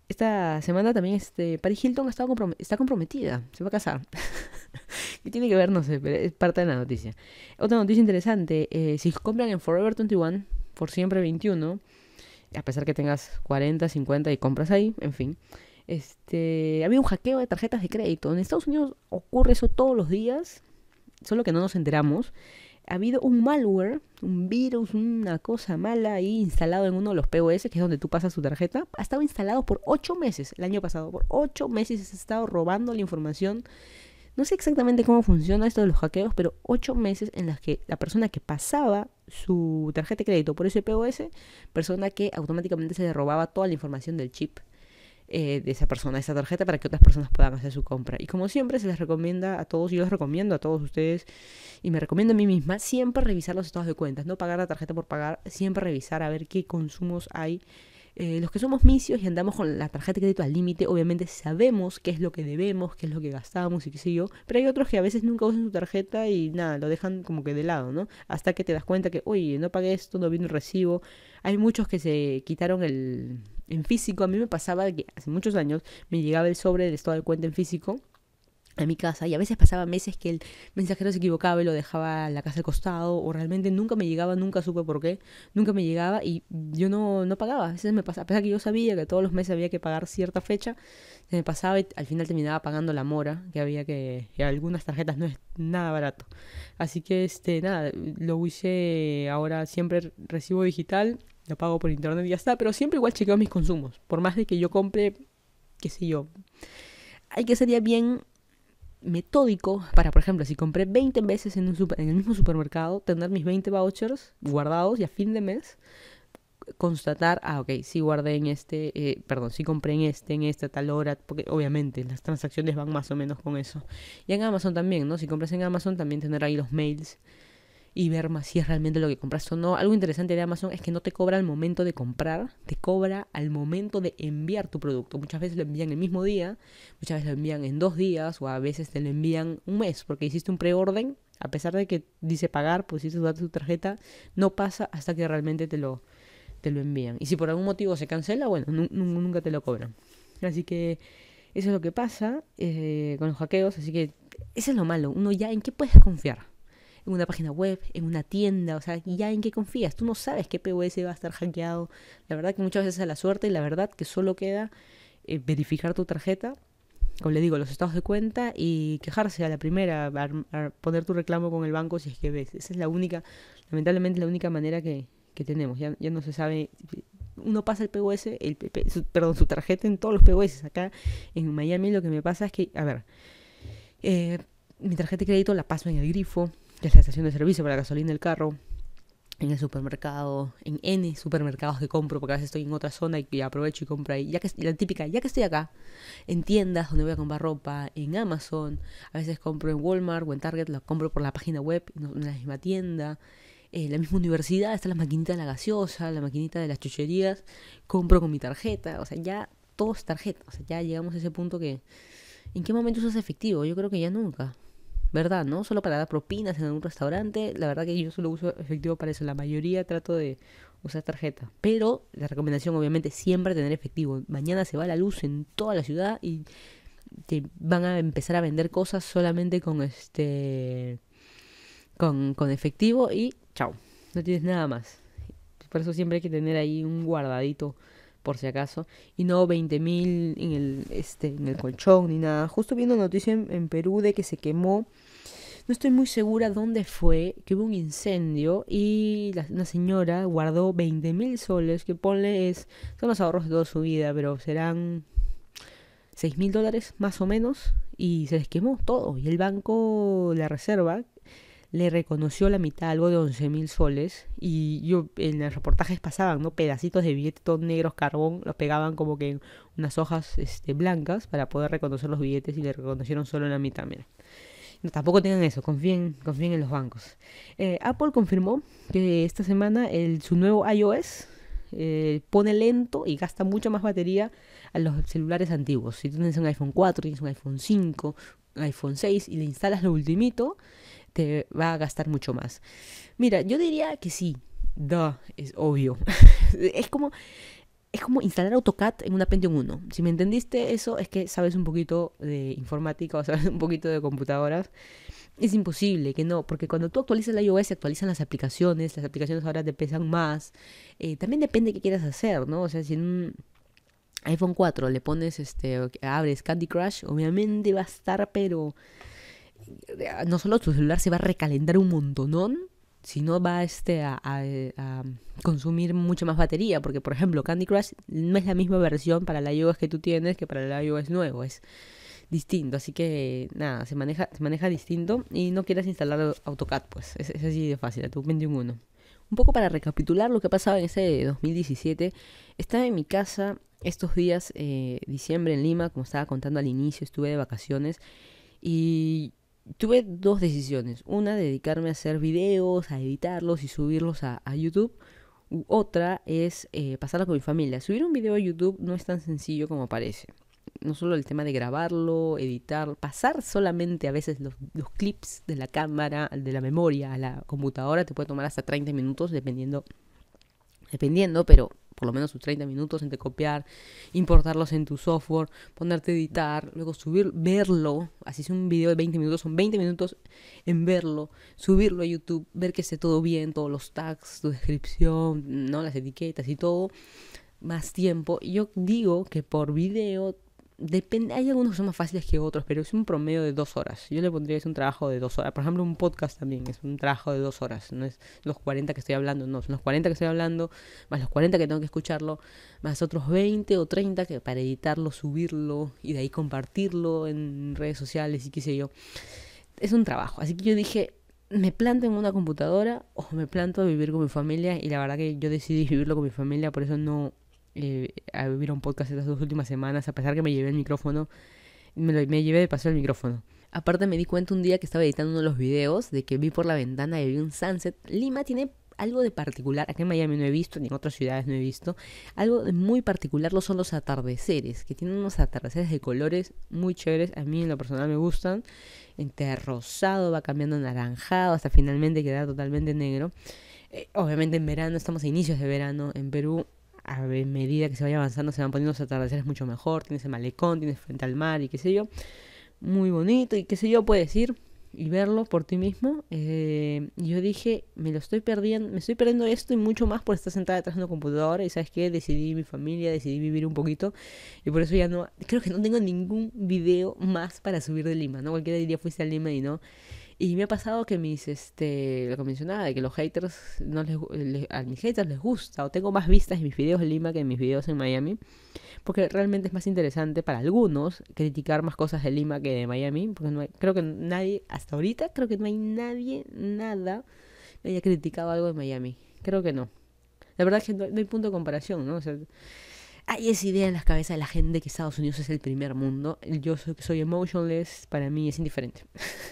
esta semana también este, Paris Hilton está, está comprometida, se va a casar. [LAUGHS] ¿Qué tiene que ver? No sé, pero es parte de la noticia. Otra noticia interesante, eh, si compran en Forever 21, por siempre 21, a pesar que tengas 40, 50 y compras ahí, en fin, este, había un hackeo de tarjetas de crédito. En Estados Unidos ocurre eso todos los días, solo que no nos enteramos ha habido un malware, un virus, una cosa mala ahí instalado en uno de los POS, que es donde tú pasas tu tarjeta. Ha estado instalado por ocho meses el año pasado. Por ocho meses ha estado robando la información. No sé exactamente cómo funciona esto de los hackeos, pero ocho meses en las que la persona que pasaba su tarjeta de crédito por ese POS, persona que automáticamente se le robaba toda la información del chip eh, de esa persona, esa tarjeta, para que otras personas puedan hacer su compra. Y como siempre, se les recomienda a todos, yo les recomiendo a todos ustedes, y me recomiendo a mí misma, siempre revisar los estados de cuentas, no pagar la tarjeta por pagar, siempre revisar a ver qué consumos hay eh, los que somos misios y andamos con la tarjeta de crédito al límite, obviamente sabemos qué es lo que debemos, qué es lo que gastamos y qué sé yo, pero hay otros que a veces nunca usan su tarjeta y nada, lo dejan como que de lado, ¿no? Hasta que te das cuenta que, oye, no pagué esto, no vino el recibo. Hay muchos que se quitaron el... En físico, a mí me pasaba que hace muchos años me llegaba el sobre del estado de cuenta en físico a mi casa y a veces pasaba meses que el mensajero se equivocaba y lo dejaba en la casa al costado o realmente nunca me llegaba, nunca supe por qué, nunca me llegaba y yo no, no pagaba, a veces me pasaba, a pesar que yo sabía que todos los meses había que pagar cierta fecha, se me pasaba y al final terminaba pagando la mora que había que, algunas tarjetas no es nada barato, así que este, nada, lo hice ahora siempre recibo digital, lo pago por internet y ya está, pero siempre igual chequeo mis consumos, por más de que yo compre, qué sé yo, hay que sería bien metódico para, por ejemplo, si compré 20 veces en, un en el mismo supermercado, tener mis 20 vouchers guardados y a fin de mes constatar, ah, ok, sí guardé en este, eh, perdón, si compré en este, en esta tal hora, porque obviamente las transacciones van más o menos con eso. Y en Amazon también, ¿no? Si compras en Amazon también tener ahí los mails y ver más si es realmente lo que compraste o no. Algo interesante de Amazon es que no te cobra al momento de comprar, te cobra al momento de enviar tu producto. Muchas veces lo envían el mismo día, muchas veces lo envían en dos días o a veces te lo envían un mes porque hiciste un preorden. A pesar de que dice pagar, pusiste pues de tu tarjeta, no pasa hasta que realmente te lo, lo envían. Y si por algún motivo se cancela, bueno, nunca te lo cobran. Así que eso es lo que pasa eh, con los hackeos. Así que eso es lo malo. Uno ya, ¿en qué puedes confiar? en una página web, en una tienda, o sea, ya en qué confías, tú no sabes qué POS va a estar hackeado. La verdad que muchas veces es la suerte, Y la verdad que solo queda eh, verificar tu tarjeta, como le digo, los estados de cuenta y quejarse a la primera, poner tu reclamo con el banco si es que ves. Esa es la única, lamentablemente la única manera que, tenemos. Ya, no se sabe uno pasa el POS, el, su, perdón, su tarjeta en todos los POS. Acá en Miami lo que me pasa es que, a ver, eh, mi tarjeta de crédito la paso en el grifo, la estación de servicio para la gasolina del carro, en el supermercado, en N supermercados que compro, porque a veces estoy en otra zona y aprovecho y compro ahí. Ya que, la típica, ya que estoy acá, en tiendas donde voy a comprar ropa, en Amazon, a veces compro en Walmart o en Target, lo compro por la página web, en la misma tienda. En eh, la misma universidad, está la maquinita de la gaseosa, la maquinita de las chucherías, compro con mi tarjeta, o sea, ya todos tarjetas o sea, ya llegamos a ese punto que... ¿En qué momento usas efectivo? Yo creo que ya nunca. ¿verdad? ¿No? Solo para dar propinas en algún restaurante. La verdad que yo solo uso efectivo para eso. La mayoría trato de usar tarjeta. Pero la recomendación obviamente siempre tener efectivo. Mañana se va la luz en toda la ciudad y te van a empezar a vender cosas solamente con este con, con efectivo y chao. No tienes nada más. Por eso siempre hay que tener ahí un guardadito por si acaso, y no 20.000 en el, este, en el colchón ni nada. Justo viendo noticia en, Perú de que se quemó no estoy muy segura dónde fue, que hubo un incendio y la, una señora guardó 20 mil soles, que ponle es, son los ahorros de toda su vida, pero serán seis mil dólares más o menos, y se les quemó todo. Y el banco, la reserva, le reconoció la mitad, algo de 11.000 mil soles. Y yo en los reportajes pasaban, ¿no? Pedacitos de billetes todos negros, carbón, los pegaban como que en unas hojas este, blancas para poder reconocer los billetes y le reconocieron solo la mitad, mira. tampoco tengan eso, confíen, confíen en los bancos. Eh, Apple confirmó que esta semana su nuevo iOS eh, pone lento y gasta mucha más batería a los celulares antiguos. Si tienes un iPhone 4, tienes un iPhone 5, iPhone 6 y le instalas lo ultimito, te va a gastar mucho más. Mira, yo diría que sí. Da, es obvio. [LAUGHS] es como es como instalar AutoCAD en una Pentium 1. Si me entendiste eso, es que sabes un poquito de informática o sabes un poquito de computadoras. Es imposible que no, porque cuando tú actualizas la iOS se actualizan las aplicaciones, las aplicaciones ahora te pesan más. Eh, también depende de qué quieras hacer, ¿no? O sea, si en un iPhone 4 le pones, este, abres Candy Crush, obviamente va a estar, pero no solo tu celular se va a recalentar un montonón, sino va este, a, consumir mucha más batería. Porque, por ejemplo, Candy Crush no es la misma versión para la iOS que tú tienes que para la iOS nuevo. Es distinto. Así que, nada, se maneja, se maneja distinto. Y no quieras instalar AutoCAD, pues. Es, así de fácil, a tu uno Un poco para recapitular lo que pasaba en ese 2017. Estaba en mi casa estos días, eh, diciembre en Lima, como estaba contando al inicio, estuve de vacaciones. Y tuve dos decisiones. Una, dedicarme a hacer videos, a editarlos y subirlos a, YouTube. otra es eh, con mi familia. Subir un video a YouTube no es tan sencillo como parece. No solo el tema de grabarlo, editar, pasar solamente a veces los, los clips de la cámara, de la memoria a la computadora, te puede tomar hasta 30 minutos dependiendo, dependiendo, pero por lo menos sus 30 minutos entre copiar, importarlos en tu software, ponerte a editar, luego subir, verlo, así es un video de 20 minutos, son 20 minutos en verlo, subirlo a YouTube, ver que esté todo bien, todos los tags, tu descripción, ¿no? las etiquetas y todo, más tiempo. Yo digo que por video Depende, hay algunos que son más fáciles que otros, pero es un promedio de dos horas. Yo le pondría es un trabajo de dos horas. Por ejemplo, un podcast también es un trabajo de dos horas. No es los 40 que estoy hablando, no, son los 40 que estoy hablando, más los 40 que tengo que escucharlo, más otros 20 o 30 que para editarlo, subirlo y de ahí compartirlo en redes sociales y qué sé yo. Es un trabajo. Así que yo dije, me planto en una computadora o me planto a vivir con mi familia y la verdad que yo decidí [LAUGHS] vivirlo con mi familia, por eso no, eh, a un podcast estas dos últimas semanas, a pesar que me llevé el micrófono, me, llevé de paso el micrófono. Aparte me di cuenta un día que estaba editando uno de los videos de que vi por la ventana y vi un sunset. Lima tiene algo de particular, aquí en Miami no he visto, ni en otras ciudades no he visto, algo de muy particular lo son los atardeceres, que tienen unos atardeceres de colores muy chéveres, a mí en lo personal me gustan, entre rosado va cambiando naranjado hasta finalmente queda totalmente negro. Eh, obviamente en verano, estamos a inicios de verano en Perú, a medida que se vaya avanzando se van poniendo los atardeceres mucho mejor, tienes el malecón, tienes frente al mar y qué sé yo, muy bonito y qué sé yo, puedes ir y verlo por ti mismo. Eh, yo dije, me lo estoy perdiendo, me estoy perdiendo esto y mucho más por estar sentada detrás de un computador y sabes qué, decidí mi familia, decidí vivir un poquito y por eso ya no, creo que no tengo ningún video más para subir de Lima, ¿no? Cualquiera día fuiste a Lima y no, y me ha pasado que mis, este, lo que mencionaba, de que los haters, no les, a mis haters les gusta, o tengo más vistas en mis videos en Lima que en mis videos en Miami, porque realmente es más interesante para algunos criticar más cosas de Lima que de Miami, porque no creo que nadie, hasta ahorita, creo que no hay nadie, nada, que haya criticado algo de Miami. Creo que no. La verdad es que no, no hay punto de comparación, ¿no? O sea, hay esa idea en las cabezas de la gente que Estados Unidos es el primer mundo. Yo soy, soy emotionless, para mí es indiferente.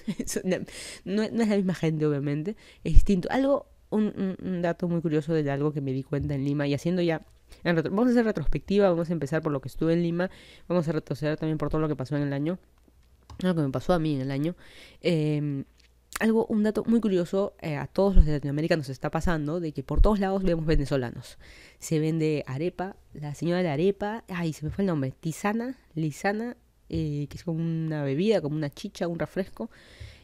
[LAUGHS] no, es la misma gente, obviamente, es distinto. Algo, un, dato muy curioso de algo que me di cuenta en Lima y haciendo ya. vamos a hacer retrospectiva, vamos a empezar por lo que estuve en Lima, vamos a retroceder también por todo lo que pasó en el año, lo que me pasó a mí en el año. Eh, algo, un dato muy curioso, eh, a todos los de Latinoamérica nos está pasando, de que por todos lados vemos venezolanos. Se vende arepa, la señora de la arepa, ay, se me fue el nombre, tisana, lisana, eh, que es como una bebida, como una chicha, un refresco,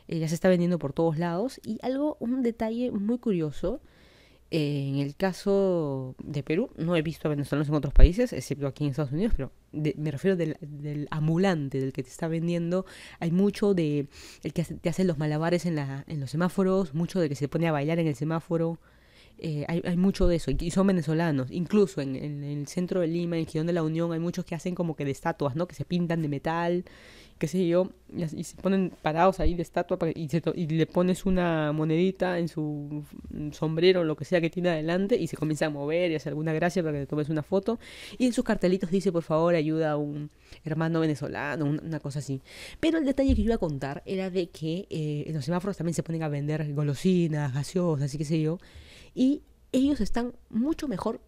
eh, ya se está vendiendo por todos lados. Y algo, un detalle muy curioso, en el caso de Perú, no he visto a venezolanos en otros países, excepto aquí en Estados Unidos, pero me refiero del, ambulante, del que te está vendiendo. Hay mucho de el que te hacen los malabares en, la, en los semáforos, mucho de que se pone a bailar en el semáforo. Eh, hay, hay, mucho de eso, y, son venezolanos. Incluso en, en, el centro de Lima, en el Girón de la Unión, hay muchos que hacen como que de estatuas, ¿no? Que se pintan de metal qué sé yo, y, se ponen parados ahí de estatua y, le pones una monedita en su sombrero o lo que sea que tiene adelante y se comienza a mover y hace alguna gracia para que le tomes una foto. Y en sus cartelitos dice, por favor, ayuda a un hermano venezolano, una cosa así. Pero el detalle que yo iba a contar era de que eh, en los semáforos también se ponen a vender golosinas, gaseosas, así que sé yo. Y ellos están mucho mejor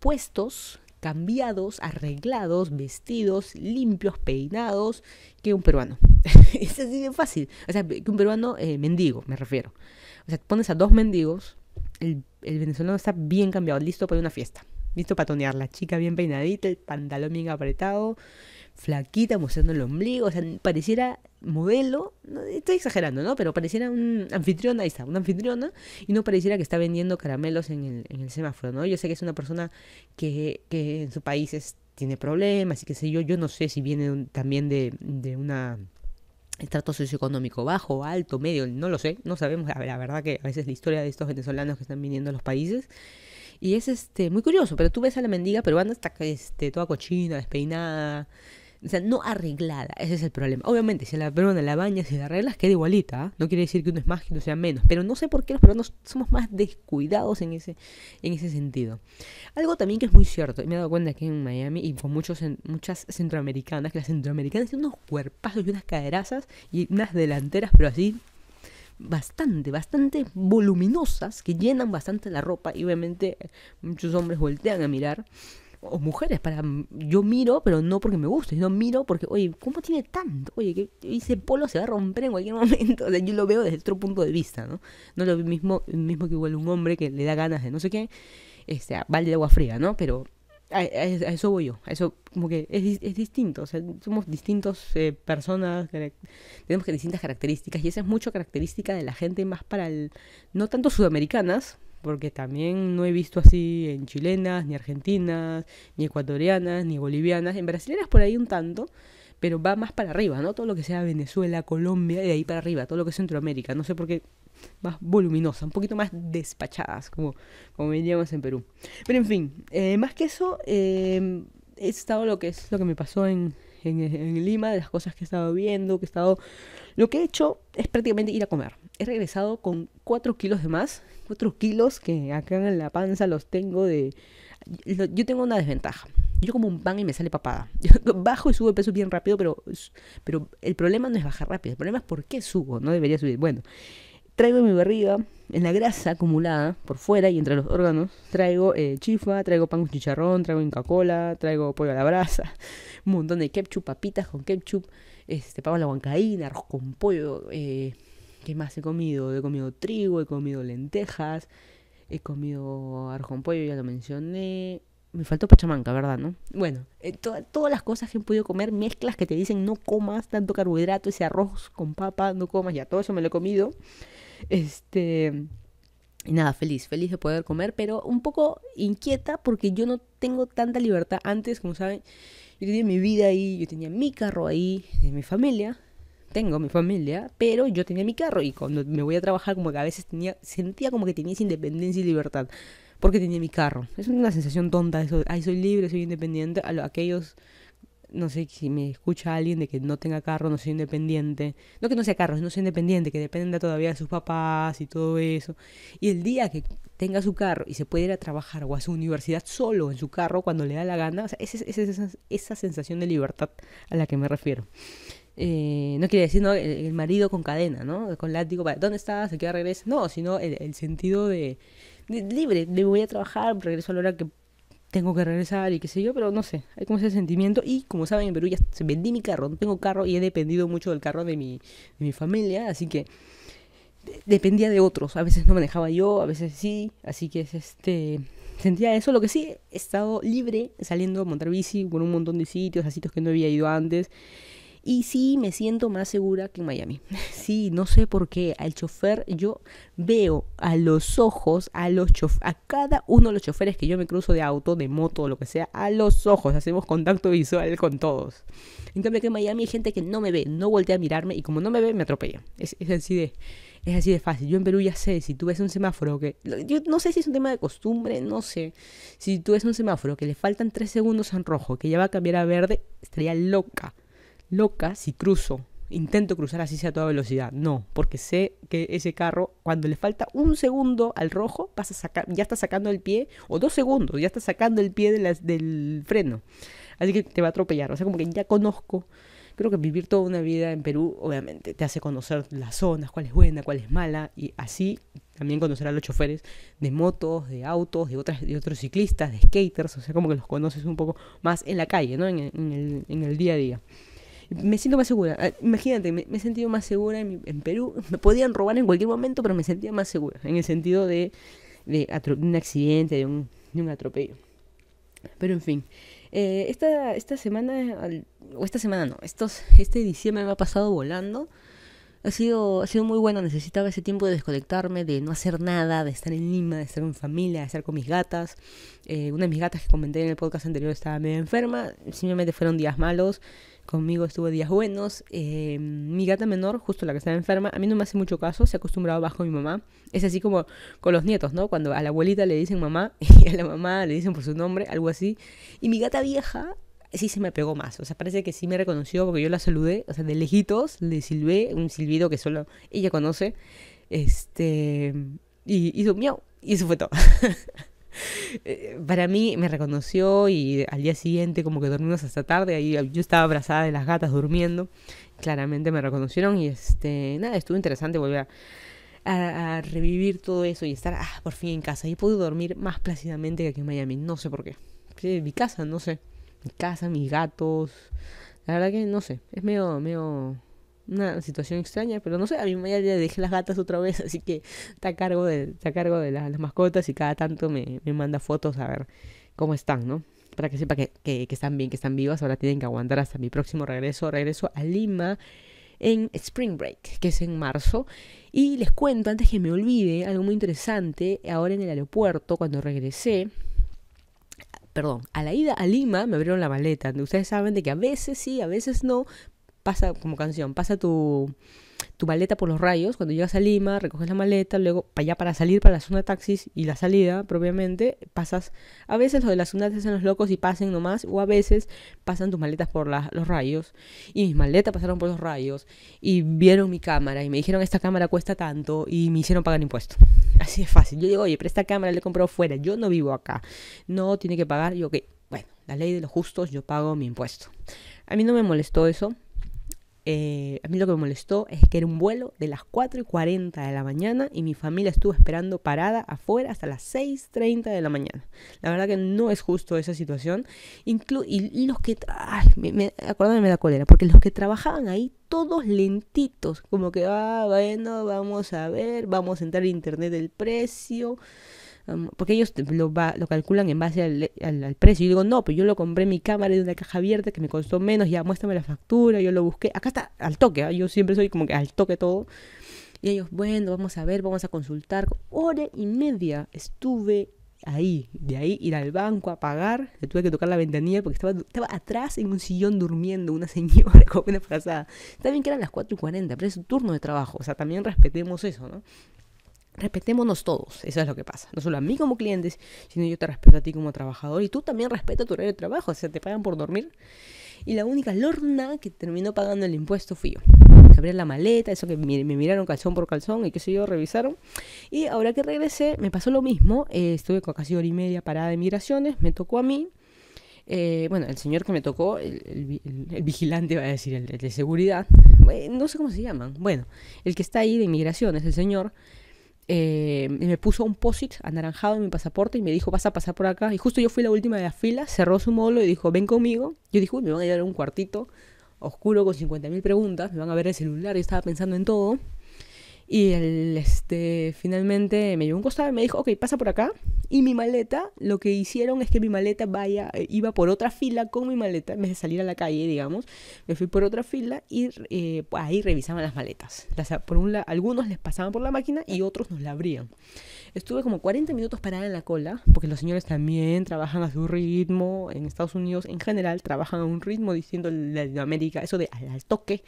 puestos cambiados, arreglados, vestidos, limpios, peinados, que un peruano. [LAUGHS] es así de fácil. O sea, que un peruano eh, mendigo, me refiero. O sea, pones a dos mendigos, el, el venezolano está bien cambiado, listo para una fiesta, listo para tonear. La chica bien peinadita, el pantalón bien apretado, flaquita, mostrando el ombligo, o sea, pareciera modelo, no, estoy exagerando, ¿no? Pero pareciera un anfitriona, ahí está, una anfitriona, y no pareciera que está vendiendo caramelos en el, semáforo, ¿no? Yo sé que es una persona que, que en su país tiene problemas y qué sé yo, yo no sé si viene también de, de una estrato socioeconómico bajo, alto, medio, no lo sé, no sabemos, la verdad que a veces la historia de estos venezolanos que están viniendo a los países y es este muy curioso, pero tú ves a la mendiga peruana está este, toda cochina, despeinada, o sea, no arreglada, ese es el problema. Obviamente, si la peruana la baña, si la arreglas, queda igualita. ¿ah? No quiere decir que uno es más, que uno sea menos. Pero no sé por qué los peruanos somos más descuidados en ese, en ese sentido. Algo también que es muy cierto, me he dado cuenta que en Miami y con muchas centroamericanas, que las centroamericanas tienen unos cuerpazos y unas caderazas y unas delanteras, pero así bastante, bastante voluminosas que llenan bastante la ropa y obviamente muchos hombres voltean a mirar o mujeres, para mm, yo miro, pero no porque me guste, sino miro porque, oye, ¿cómo tiene tanto? Oye, que ese polo se va a romper en cualquier [LAUGHS] momento. O sea, yo lo veo desde otro punto de vista, ¿no? No lo mismo, mismo que igual un hombre que le da ganas de no sé qué, este, vale de agua fría, ¿no? Pero a, eso voy yo, a eso como que es, es distinto, o sea, somos distintos eh, personas, tenemos que distintas características y esa es mucho característica de la gente más para el, no tanto sudamericanas, porque también no he visto así en chilenas, ni argentinas, ni ecuatorianas, ni bolivianas, en brasileras por ahí un tanto, pero va más para arriba, ¿no? Todo lo que sea Venezuela, Colombia, de ahí para arriba, todo lo que es Centroamérica, no sé por qué, más voluminosa, un poquito más despachadas, como, como veníamos en Perú. Pero en fin, eh, más que eso, em, he estado lo que es lo que me pasó en, en, en, Lima, de las cosas que he estado viendo, que he estado... Lo que he hecho es prácticamente ir a comer. He regresado con 4 kilos de más otros kilos que acá en la panza los tengo de... Yo tengo una desventaja. Yo como un pan y me sale papada. [LAUGHS] bajo y subo el peso bien rápido, pero, pero el problema no es bajar rápido. El problema es por qué subo. No debería subir. Bueno, traigo mi barriga, en la grasa acumulada por fuera y entre los órganos, traigo eh, chifa, traigo pan con chicharrón, traigo inca cola, traigo pollo a la brasa, un montón de ketchup, papitas con ketchup, este, pavo la huancaína, arroz con pollo, eh, ¿Qué más he comido? He comido trigo, he comido lentejas, he comido pollo, ya lo mencioné. Me faltó pachamanca, ¿verdad? ¿No? Bueno, eh, todas las cosas que he podido comer, mezclas que te dicen no comas tanto carbohidrato, ese arroz con papa, no comas, ya todo eso me lo he comido. Este. Y nada, feliz, feliz de poder comer, pero un poco inquieta porque yo no tengo tanta libertad. Antes, como saben, yo tenía mi vida ahí, yo tenía mi carro ahí, de mi familia, tengo mi familia, pero yo tenía mi carro y cuando me voy a trabajar como que a veces tenía, sentía como que tenía esa independencia y libertad, porque tenía mi carro. Es una sensación tonta eso, soy libre, soy independiente, a aquellos, no sé, si me escucha alguien de que no tenga carro, no soy independiente, no que no sea carro, no soy independiente, que dependa todavía de sus papás y todo eso, y el día que tenga su carro y se puede ir a trabajar o a su universidad solo en su carro cuando le da la gana, esa es, esa, esa sensación de libertad a la que me refiero. Eh, no quiere decir El, marido con cadena, ¿no? Con látigo, ¿dónde estás? se queda regreso? No, sino el, sentido de, libre, me voy a trabajar, regreso a la hora que tengo que regresar y qué sé yo, pero no sé, hay como ese sentimiento. Y como saben, en Perú ya vendí mi carro, no tengo carro y he dependido mucho del carro de mi, mi familia, así que dependía de otros. A veces no manejaba yo, a veces sí, así que este sentía eso. Lo que sí, he estado libre saliendo a montar bici por un montón de sitios, a que no había ido antes. Y sí, me siento más segura que en Miami. [LAUGHS] Sí, no sé por qué. Al chofer yo veo a los ojos, a, los a cada uno de los choferes que yo me cruzo de auto, de moto, lo que sea, a los ojos. Hacemos contacto visual con todos. En cambio que en Miami hay gente que no me ve, no voltea a mirarme y como no me ve, me atropella. Es, así de... Es así de fácil. Yo en Perú ya sé, si tú ves un semáforo que... Yo no sé si es un tema de costumbre, no sé. Si tú ves un semáforo que le faltan tres segundos en rojo, que ya va a cambiar a verde, estaría loca loca si cruzo, intento cruzar así sea a toda velocidad. No, porque sé que ese carro, cuando le falta un segundo al rojo, vas a ya está sacando el pie, o dos segundos, ya está sacando el pie del freno. Así que te va a atropellar. O sea, como que ya conozco. Creo que vivir toda una vida en Perú, obviamente, te hace conocer las zonas, cuál es buena, cuál es mala, y así también conocer a los choferes de motos, de autos, de, otras, de otros ciclistas, de skaters, o sea, como que los conoces un poco más en la calle, ¿no? en el día a día. Me siento más segura. Ah, imagínate, me, he sentido más segura en, Perú. Me podían robar en cualquier momento, pero me sentía más segura. En el sentido de, de, un accidente, de un, de un atropello. Pero en fin. Eh, esta, esta semana, o esta semana no, estos, este diciembre me ha pasado volando. Ha sido, ha sido muy bueno, necesitaba ese tiempo de desconectarme, de no hacer nada, de estar en Lima, de estar en familia, de estar con mis gatas. Eh, una de mis gatas que comenté en el podcast anterior estaba medio enferma, simplemente fueron días malos. Conmigo estuvo días buenos. Eh, mi gata menor, justo la que estaba enferma, a mí no me hace mucho caso, se ha acostumbrado bajo mi mamá. Es así como con los nietos, ¿no? Cuando a la abuelita le dicen mamá [LAUGHS] y a la mamá le dicen por su nombre, algo así. Y mi gata vieja sí se me pegó más. O sea, parece que sí me reconoció porque yo la saludé, o sea, de lejitos, le silbé un silbido que solo ella conoce. Este. Y hizo miau. Y eso fue todo. [LAUGHS] Eh, para mí me reconoció y al día siguiente como que dormimos hasta tarde, ahí yo estaba abrazada de las gatas durmiendo, claramente me reconocieron y este, nada, estuvo interesante volver a, revivir todo eso y estar ah, por fin en casa y pude dormir más plácidamente que aquí en Miami, no sé por qué, mi casa, no sé, mi casa, mis gatos, la verdad que no sé, es medio, medio una situación extraña, pero no sé, a mí mamá ya le dejé las gatas otra vez, [LAUGHS] así que está a cargo de, a cargo de las, mascotas y cada tanto me, manda fotos a ver cómo están, ¿no? Para que sepa que, están bien, que están vivas, ahora tienen que aguantar hasta mi próximo regreso, regreso a Lima en Spring Break, que es en marzo. Y les cuento, antes que me olvide, algo muy interesante, ahora en el aeropuerto, cuando regresé, perdón, a la ida a Lima me abrieron la maleta. Ustedes saben de que a veces sí, a veces no, pasa como canción, pasa tu, tu maleta por los rayos, cuando llegas a Lima, recoges la maleta, luego para allá para salir para la zona de taxis y la salida propiamente, pasas, a veces lo de las zonas hacen los locos y pasen nomás, o a veces pasan tus maletas por los rayos, y mis maletas pasaron por los rayos, y vieron mi cámara, y me dijeron esta cámara cuesta tanto, y me hicieron pagar impuestos. [LAUGHS] Así de fácil, yo digo, oye, pero esta cámara la he comprado fuera, yo no vivo acá, no tiene que pagar, yo ok, bueno, la ley de los justos, yo pago mi impuesto. A mí no me molestó eso, eh, a mí lo que me molestó es que era un vuelo de las 4 y 40 de la mañana y mi familia estuvo esperando parada afuera hasta las 6.30 de la mañana. La verdad que no es justo esa situación. y, los que... Ay, me, me, la porque los que trabajaban ahí todos lentitos, como que, ah, bueno, vamos a ver, vamos a entrar en internet el precio. Em, porque ellos lo, lo, calculan en base al, al, Y precio. Yo digo, no, pero yo lo compré mi cámara de una caja abierta que me costó menos, ya muéstrame la factura, yo lo busqué. Acá está al toque, ¿ah? yo siempre soy como que al toque todo. Y ellos, bueno, vamos a ver, vamos a consultar. Hora y media estuve ahí, de ahí ir al banco a pagar, le tuve que tocar la ventanilla porque estaba, estaba atrás en un sillón durmiendo una [LAUGHS] señora con una frazada. Está bien que eran las 4 y 40, pero es su turno de trabajo, o sea, también respetemos eso, ¿no? respetémonos todos, eso es lo que pasa. No solo a mí como clientes, sino yo te respeto a ti como trabajador y tú también respeto tu horario de trabajo, o sea, te pagan por dormir. Y la única lorna que terminó pagando el impuesto fui yo. Abrí la maleta, eso que me, miraron calzón por calzón y qué sé yo, revisaron. Y ahora que regresé, me pasó lo mismo. Eh, estuve con casi hora y media parada de migraciones, me tocó a mí. Eh, bueno, el señor que me tocó, el, vigilante, voy a decir, el, de seguridad, eh, no sé cómo se llaman. Bueno, el que está ahí de migraciones, el señor, eh, y me puso un POSIT anaranjado en mi pasaporte y me dijo, vas a pasar por acá. Y justo yo fui la última de la fila, cerró su módulo y dijo, ven conmigo. Yo dije, me van a llevar a un cuartito oscuro con 50.000 preguntas, me van a ver el celular, yo estaba pensando en todo. Y el, este, finalmente me llevó un costado y me dijo, ok, pasa por acá. Y mi maleta, lo que hicieron es que mi maleta vaya, eh, iba por otra fila con mi maleta, en vez de salir a la calle, digamos, me fui por otra fila y eh, ahí revisaban las maletas. Las, por algunos les pasaban por la máquina y otros nos la abrían. Estuve como 40 minutos parada en la cola, porque los señores también trabajan a su ritmo, en Estados Unidos en general trabajan a un ritmo, diciendo Latinoamérica, eso de al toque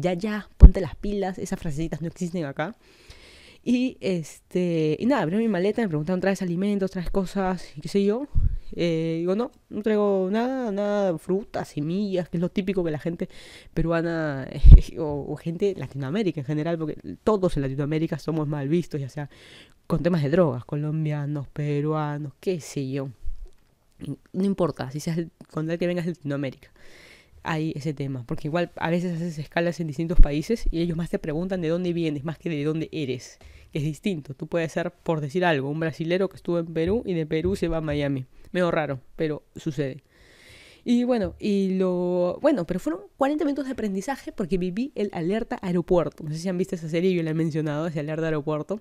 ya, ya, ponte las pilas, esas frasecitas no existen acá. Y, este, nada, abrió mi maleta, me preguntaron, ¿traes alimentos, traes cosas? Y qué sé yo. Eh, digo, no, no traigo nada, nada, frutas, semillas, que es lo típico que la gente peruana [LAUGHS] o, gente Latinoamérica en general, porque todos en Latinoamérica somos mal vistos, ya sea con temas de drogas, colombianos, peruanos, qué sé yo. No importa, si seas Cuando con el que vengas de Latinoamérica ahí ese tema. Porque igual a veces haces escalas en distintos países y ellos más te preguntan de dónde vienes, más que de dónde eres. Que es distinto. Tú puedes ser, por decir algo, un brasilero que estuvo en Perú y de Perú se va a Miami. Medio raro, pero sucede. Y bueno, y lo. Bueno, pero fueron 40 minutos de aprendizaje porque viví el alerta aeropuerto. No sé si han visto esa serie, yo la he mencionado, ese alerta aeropuerto.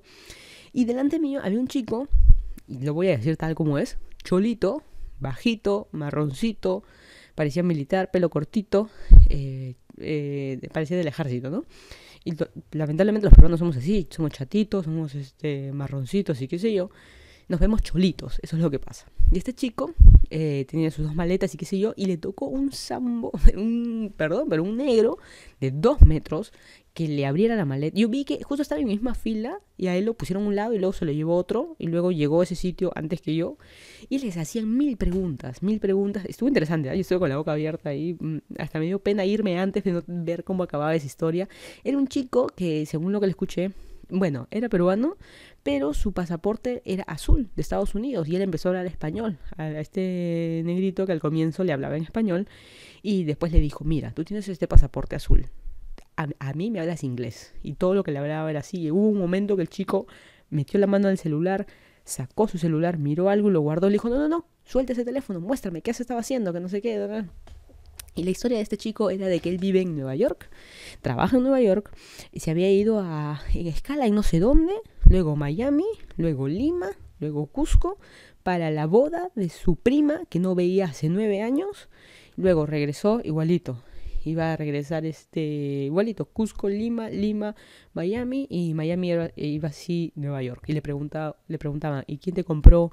Y delante mío había un chico, y lo voy a decir tal como es, cholito, bajito, marroncito, parecía militar, pelo cortito, eh, eh, parecía del ejército, ¿no? Y lamentablemente los peruanos somos así, somos chatitos, somos este, marroncitos y qué sé yo nos vemos cholitos, eso es lo que pasa. Y este chico eh, tenía sus dos maletas y qué sé yo, y le tocó un sambo, [LAUGHS] un, perdón, pero un negro de dos metros que le abriera la maleta. Yo vi que justo estaba en mi misma fila y a él lo pusieron a un lado y luego se lo llevó otro y luego llegó a ese sitio antes que yo y les hacían mil preguntas, mil preguntas. Estuvo interesante, ¿eh? yo estuve con la boca abierta Y mm, hasta me dio pena irme antes de no ver cómo acababa esa historia. Era un chico que, según lo que le escuché, bueno, era peruano, pero su pasaporte era azul, de Estados Unidos, y él empezó a hablar español, a este negrito que al comienzo le hablaba en español, y después le dijo, mira, tú tienes este pasaporte azul, a, mí me hablas inglés, y todo lo que le hablaba era así, y hubo un momento que el chico metió la mano al celular, sacó su celular, miró algo, lo guardó, le dijo, no, no, no, suelta ese teléfono, muéstrame qué se estaba haciendo, que no sé qué, y la historia de este chico era de que él vive en Nueva York, trabaja en Nueva York, y se había ido a, en escala y no sé dónde, luego Miami, luego Lima, luego Cusco, para la boda de su prima que no veía hace nueve años, luego regresó igualito. Iba a regresar este igualito, Cusco, Lima, Lima, Miami, y Miami iba así Nueva York. Y le preguntaba, le preguntaban, ¿y quién te compró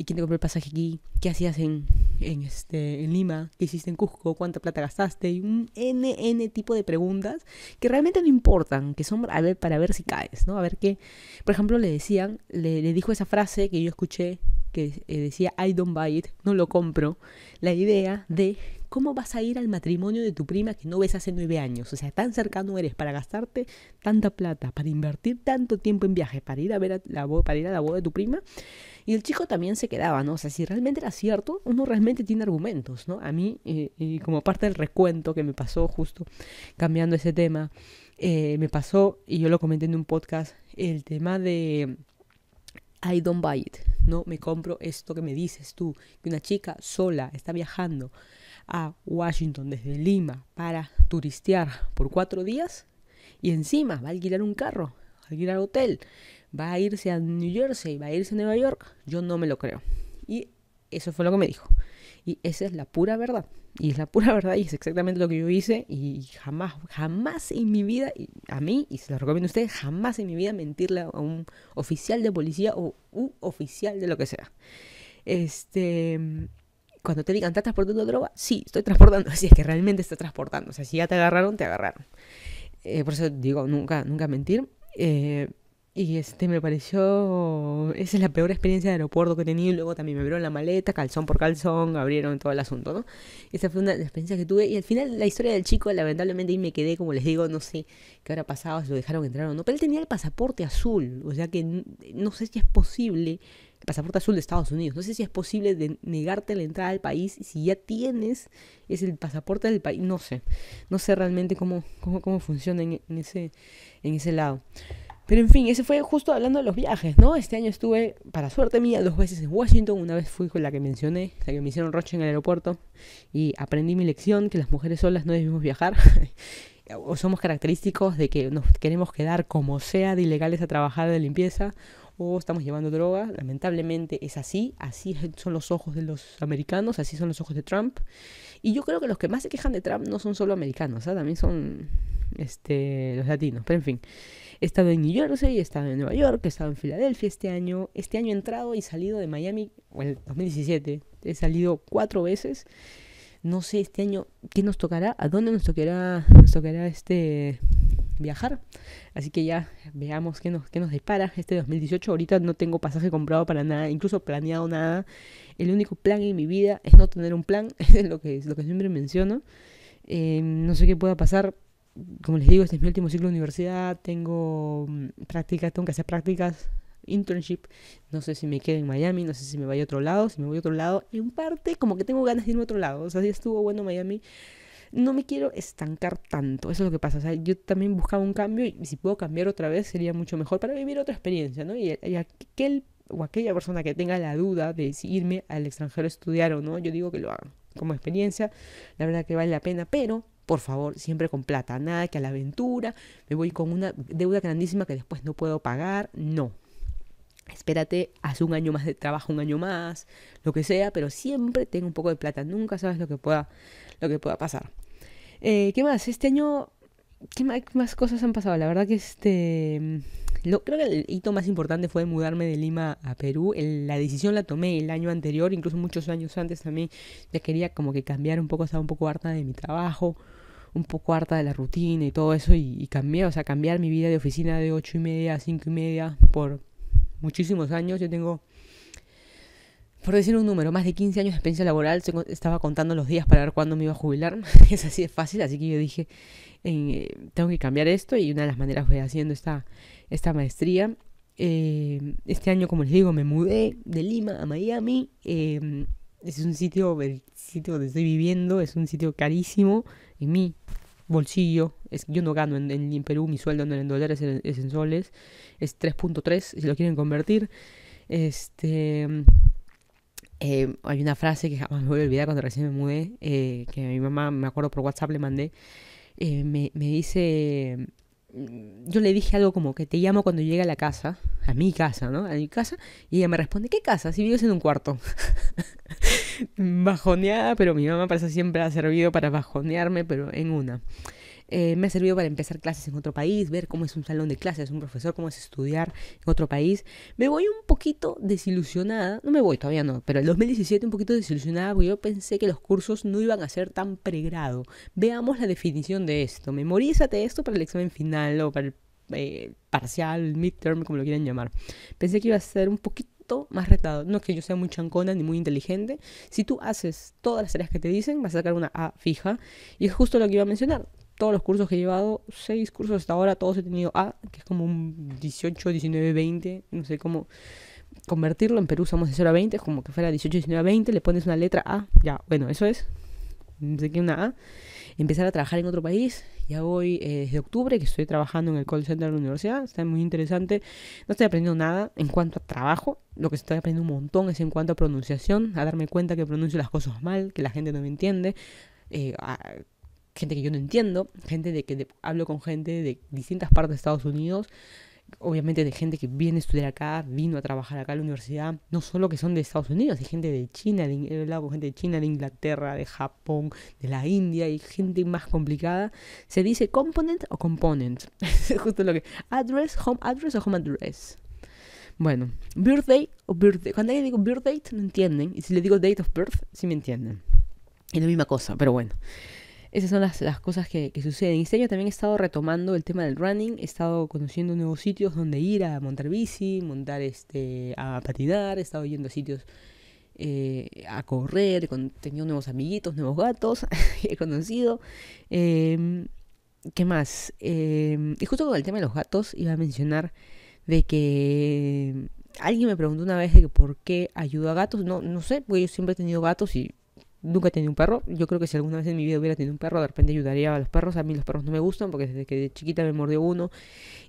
¿Y quién te compró el pasaje aquí? ¿Qué hacías en, en, este, Lima? ¿Qué hiciste en Cusco? ¿Cuánta plata gastaste? Y un N, tipo de preguntas que realmente no importan, que son a ver, para ver si caes, ¿no? A ver qué. Por ejemplo, le decían, le, dijo esa frase que yo escuché que eh, decía I don't buy it, no lo compro. La idea de ¿Cómo vas a ir al matrimonio de tu prima que no ves hace nueve años? O sea, tan cercano eres para gastarte tanta plata, para invertir tanto tiempo en viaje, para ir a ver a la para ir a la boda de tu prima. Y el chico también se quedaba, ¿no? O sea, si realmente era cierto, uno realmente tiene argumentos, ¿no? A mí, y como parte del recuento que me pasó justo cambiando ese tema, eh, me pasó, y yo lo comenté en un podcast, el tema de I don't buy it, ¿no? Me compro esto que me dices tú, que una chica sola está viajando a Washington desde Lima para turistear por cuatro días y encima va a alquilar un carro, alquilar hotel, va a irse a New Jersey, va a irse a Nueva York, yo no me lo creo. Y eso fue lo que me dijo. Y esa es la pura verdad. Y es la pura [LAUGHS] verdad y es exactamente lo que yo hice y jamás, jamás en mi vida, a mí, y se lo recomiendo a ustedes, jamás en mi vida mentirle a un oficial de policía o un oficial de lo que sea. Este, cuando te digan, ¿estás transportando droga? Sí, estoy transportando. Así [LAUGHS] es que realmente está transportando. O sea, si ya te agarraron, te agarraron. Eh, por eso digo, nunca, nunca mentir. Eh, y este me pareció. Esa es la peor experiencia de aeropuerto que he tenido. Luego también me abrieron la maleta, calzón por calzón, abrieron todo el asunto, ¿no? Esa fue una experiencia que tuve. Y al final, la historia del chico, lamentablemente, ahí me quedé, como les digo, no sé qué habrá pasado, si lo dejaron entrar o no. Pero él tenía el pasaporte azul, o sea que no sé si es posible pasaporte azul de Estados Unidos. No sé si es posible negarte la entrada al país y si ya tienes es el pasaporte del país. No sé, no sé realmente cómo, cómo, cómo funciona en, ese, en ese lado. Pero en fin, ese fue justo hablando de los viajes, ¿no? Este año estuve, para suerte mía, dos veces en Washington. Una vez fui con la que mencioné, la que me hicieron roche en el aeropuerto. Y aprendí mi lección, que las mujeres solas no debemos viajar. [LAUGHS] o somos característicos de que nos queremos quedar como sea de ilegales a trabajar de limpieza estamos llevando droga. Lamentablemente es así, así son los ojos de los americanos, así son los ojos de Trump. Y yo creo que los que más se quejan de Trump no son solo americanos, ¿ah? también son este, los latinos. Pero en fin, he estado en New Jersey, he estado en Nueva York, he estado en Filadelfia este año. Este año he entrado y salido de Miami, o el 2017, he salido cuatro veces. No sé este año qué nos tocará, a dónde nos tocará, nos tocará este viajar. Así que ya veamos qué nos, qué nos depara este 2018. Ahorita no tengo pasaje comprado para nada, incluso planeado nada. El único plan en mi vida es no tener un plan, [LAUGHS] es lo que, lo que siempre menciono. Em, no sé qué pueda pasar. Como les digo, este es mi último ciclo de universidad. Tengo mm, prácticas, tengo que hacer prácticas internship. No sé si me quedo en Miami, no sé si me voy a otro lado. Si me voy a otro lado, en parte como que tengo ganas de irme a otro lado. O sea, si estuvo bueno Miami, no me quiero estancar tanto, eso es lo que pasa, o sea, yo también buscaba un cambio y si puedo cambiar otra vez sería mucho mejor para vivir otra experiencia, ¿no? Y, aquel o aquella persona que tenga la duda de si irme al extranjero a estudiar o no, yo digo que lo hagan como experiencia, la verdad que vale la pena, pero por favor, siempre con plata, nada que a la aventura, me voy con una deuda grandísima que después no puedo pagar, no. Espérate, haz un año más de trabajo, un año más, lo que sea, pero siempre tengo un poco de plata, nunca sabes lo que pueda, lo que pueda pasar. Eh, ¿Qué más? Este año, ¿qué más, cosas han pasado? La verdad que este... creo que el hito más importante fue mudarme de Lima a Perú. la decisión la tomé el año anterior, incluso muchos años antes también. Ya quería como que cambiar un poco, estaba un poco harta de mi trabajo, un poco harta de la rutina y todo eso. Y, cambié, o sea, cambiar mi vida de oficina de 8 y media a 5 y media por muchísimos años. Yo tengo por decir un número, más de 15 años de experiencia laboral, estaba contando los días para ver cuándo me iba a jubilar, [LAUGHS] es así de fácil, así que yo dije, eh, tengo que cambiar esto y una de las maneras fue haciendo esta, esta maestría. Eh, este año, como les digo, me mudé de Lima a Miami, eh, es un sitio, sitio donde estoy viviendo, es un sitio carísimo en mi bolsillo, es, yo no gano en, en, Perú, mi sueldo no en dólares, es en soles, es 3.3 si lo quieren convertir. Este, Em, hay una frase que jamás me voy a olvidar cuando recién me mudé, eh, que mi mamá, me acuerdo por WhatsApp, le mandé. Eh, me, dice, mm, yo le dije algo como que te llamo cuando llegue a la casa, a mi casa, ¿no? A mi casa, y ella me responde, ¿qué casa? Si vives en un cuarto. [LAUGHS] Bajoneada, pero mi mamá parece siempre ha servido para bajonearme, pero en una. Eh, me ha servido para empezar clases en otro país, ver cómo es un salón de clases, un profesor, cómo es estudiar en otro país. Me voy un poquito desilusionada, no me voy todavía no, pero el 2017 un poquito desilusionada porque yo pensé que los cursos no iban a ser tan pregrado. Veamos la definición de esto. Memorízate esto para el examen final o para el eh, parcial, midterm, como lo quieran llamar. Pensé que iba a ser un poquito más retado. No es que yo sea muy chancona ni muy inteligente. Si tú haces todas las tareas que te dicen, vas a sacar una A fija. Y es justo lo que iba a mencionar todos los cursos que he llevado, seis cursos hasta ahora, todos he tenido A, que es como un 18, 19, 20, no sé cómo convertirlo. En Perú somos de 0 a 20, es como que fuera 18, 19, 20, le pones una letra A, ya, bueno, eso es. No sé qué, una A. Empezar a trabajar en otro país. Ya voy eh, desde octubre que estoy trabajando en el call center de la universidad. Está muy interesante. No estoy aprendiendo nada en cuanto a trabajo. Lo que estoy aprendiendo un montón es en cuanto a pronunciación. A darme cuenta que pronuncio las cosas mal, que la gente no me entiende. Eh, a gente que yo no entiendo, gente de que hablo con gente de distintas partes de Estados Unidos, obviamente de gente que viene a estudiar acá, vino a trabajar acá a la universidad, no solo que son de Estados Unidos, hay gente de China, de, he hablado con gente de China, de Inglaterra, de Japón, de la India, y gente más complicada. Se dice component o component, [LAUGHS] justo lo que, address, home address o home address. Bueno, birthday o birthday. Cuando alguien digo birthday, no entienden. Y si le digo date of birth, sí me entienden. Es la misma cosa, pero bueno. Esas son las, cosas que, suceden. Y este año también he estado retomando el tema del running, he estado conociendo nuevos sitios donde ir a montar bici, montar este, a patinar, he estado yendo a sitios eh, a correr, He tenido nuevos amiguitos, nuevos gatos [LAUGHS] he conocido. Em, ¿Qué más? Em, y justo con el tema de los gatos iba a mencionar de que alguien me preguntó una vez de por qué ayudo a gatos. No, no sé, porque yo siempre he tenido gatos y Nunca he tenido un perro. Yo creo que si alguna vez en mi vida hubiera tenido un perro, de repente ayudaría a los perros. A mí los perros no me gustan porque desde que de chiquita me mordió uno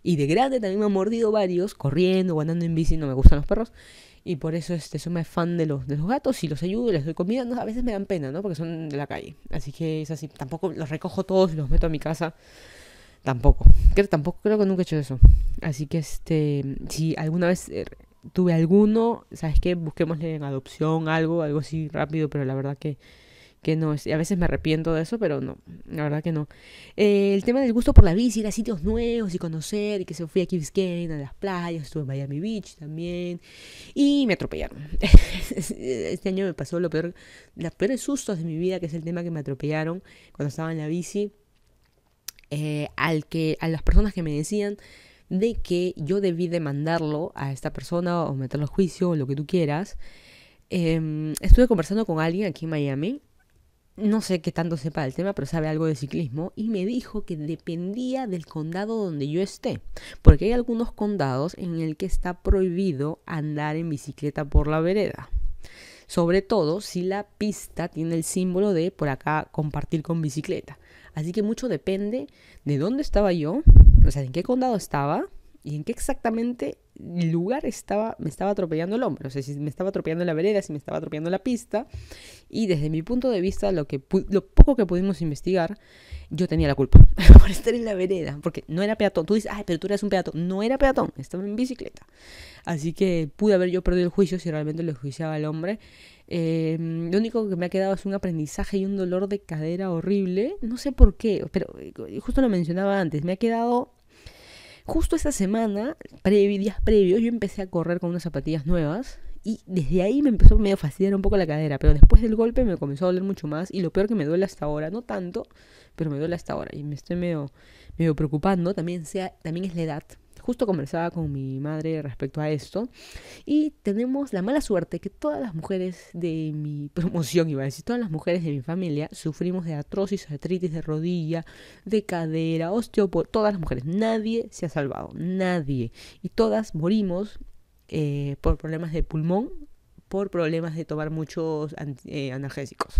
y de grande también me han mordido varios, corriendo o andando en bici. No me gustan los perros y por eso este, soy más fan de los, de los gatos y los ayudo, les doy comida. a veces me dan pena, ¿no? Porque son de la calle. Así que es así. Tampoco los recojo todos y los meto a mi casa. Tampoco. Creo, tampoco creo que nunca he hecho eso. Así que este, si alguna vez eh, tuve alguno, ¿sabes qué? Busquémosle en adopción algo, algo así rápido, pero la verdad que, que no. A veces me arrepiento de eso, pero no, la verdad que no. Eh, el tema del gusto por la bici, ir a sitios nuevos y conocer, y que se fui a Key a las playas, estuve en Miami Beach también, y me atropellaron. [LAUGHS] este año me pasó lo peor, los peores sustos de mi vida, que es el tema que me atropellaron cuando estaba en la bici. Eh, al que, a las personas que me decían, de que yo debí demandarlo a esta persona o meterlo a juicio o lo que tú quieras. Em, estuve conversando con alguien aquí en Miami, no sé qué tanto sepa del tema, pero sabe algo de ciclismo, y me dijo que dependía del condado donde yo esté, porque hay algunos condados en el que está prohibido andar en bicicleta por la vereda. Sobre todo si la pista tiene el símbolo de por acá compartir con bicicleta. Así que mucho depende de dónde estaba yo, o sea, en qué condado estaba y en qué exactamente lugar estaba, me estaba atropellando el hombre, o sea, si me estaba atropellando la vereda, si me estaba atropellando la pista, y desde mi punto de vista, lo, que lo poco que pudimos investigar, yo tenía la culpa [LAUGHS] por estar en la vereda, porque no era peatón, tú dices, ay, pero tú eres un peatón, no era peatón, estaba en bicicleta, así que pude haber yo perdido el juicio si realmente lo juiciaba el hombre, em, lo único que me ha quedado es un aprendizaje y un dolor de cadera horrible. No sé por qué, pero eh, justo lo mencionaba antes. Me ha quedado Justo esta semana, días previos, yo empecé a correr con unas zapatillas nuevas y desde ahí me empezó medio a fastidiar un poco la cadera, pero después del golpe me comenzó a doler mucho más y lo peor que me duele hasta ahora, no tanto, pero me duele hasta ahora y me estoy medio, medio preocupando, también, sea, también es la edad, Justo conversaba con mi madre respecto a esto y tenemos la mala suerte que todas las mujeres de mi [LAUGHS] promoción, iba a decir, todas las mujeres de mi familia sufrimos de atrosis, artritis de rodilla, de cadera, osteopor todas las mujeres, nadie se ha salvado, nadie. Y todas morimos eh, por problemas de pulmón, por problemas de tomar muchos eh, analgésicos,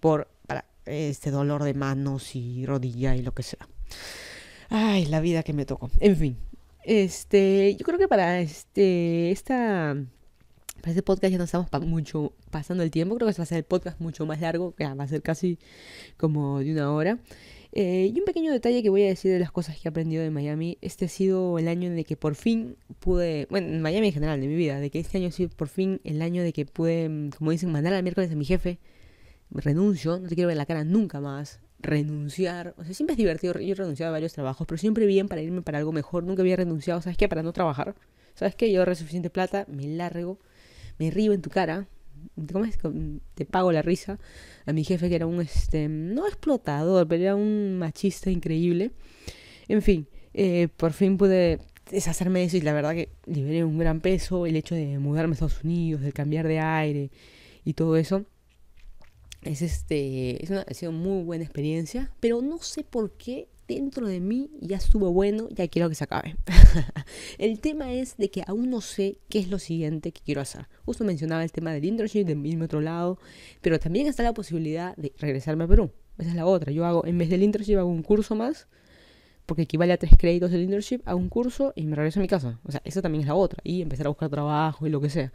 por para, este dolor de manos y rodilla y lo que sea. Ay, la vida que me tocó. En fin, este, yo creo que para este, esta, para este podcast ya no estamos mucho pasando el tiempo. Creo que se va a ser el podcast mucho más largo, va a ser casi como de una hora. Eh, y un pequeño detalle que voy a decir de las cosas que he aprendido de Miami. Este ha sido el año en el que por fin pude, bueno, en Miami en general, de mi vida, de que este año ha sido por fin el año de que pude, mm, como dicen, mandar al miércoles a mi jefe. renuncio, no te quiero ver la cara nunca más renunciar. O sea, siempre es divertido. Yo he renunciado a varios trabajos, pero siempre bien para irme para algo mejor. Nunca había renunciado, ¿sabes qué? Para no trabajar. ¿Sabes qué? Yo ahorré suficiente plata, me largo, me río en tu cara. ¿Cómo es? Te pago la risa a mi jefe que era un, este, no explotador, pero era un machista increíble. En fin, eh, por fin pude deshacerme de eso y la verdad que liberé un gran peso. El hecho de mudarme a Estados Unidos, de cambiar de aire y todo eso es este, es una, ha sido muy buena experiencia, pero no sé por qué dentro de mí ya estuvo bueno, ya quiero que se acabe. [LAUGHS] el tema es de que aún no sé qué es lo siguiente que quiero hacer. Justo mencionaba el tema del internship del mismo otro lado, pero también está la posibilidad de regresarme a Perú. Esa es la otra. Yo hago, en vez del internship, hago un curso más, porque equivale a tres créditos del internship, hago un curso y me regreso a mi casa. O sea, esa también es la otra. Y empezar a buscar trabajo y lo que sea.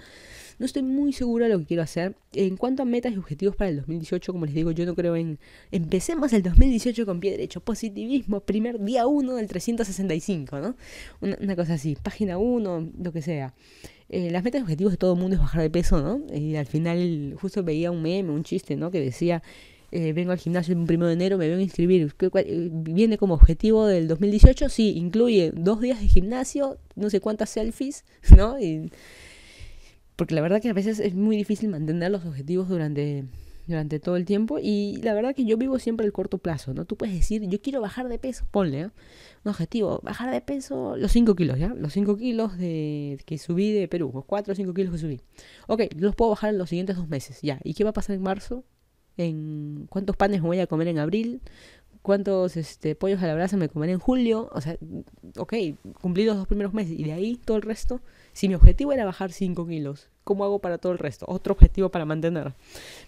No estoy muy segura de lo que quiero hacer. En cuanto a metas y objetivos para el 2018, como les digo, yo no creo en... Empecemos el 2018 con pie derecho. Positivismo, primer día 1 del 365, ¿no? Una, cosa así, página 1, lo que sea. Eh, las metas y objetivos de todo el mundo es bajar de peso, ¿no? Y al final justo veía un meme, un chiste, ¿no? Que decía... Eh, vengo al gimnasio el 1 de enero, me vengo a inscribir. Eh, ¿Viene como objetivo del 2018? Sí, incluye dos días de gimnasio, no sé cuántas selfies, [LAUGHS] ¿no? Y porque la verdad que a veces es muy difícil mantener los objetivos durante, durante todo el tiempo. Y la verdad que yo vivo siempre el corto plazo, ¿no? Tú puedes decir, yo quiero bajar de peso, ponle, ¿eh? Un objetivo, bajar de peso los 5 kilos, ¿ya? Los 5 kilos de, que subí de Perú, los 4 o 5 kilos que subí. Ok, los puedo bajar en los siguientes dos meses, ¿ya? ¿Y qué va a pasar en marzo? en cuántos panes voy a comer en abril, cuántos este, pollos a la brasa me comeré en julio. O sea, ok, cumplí los dos primeros meses y de ahí todo el resto. Si mi objetivo era bajar 5 kilos, ¿cómo hago para todo el resto? Otro objetivo para mantener.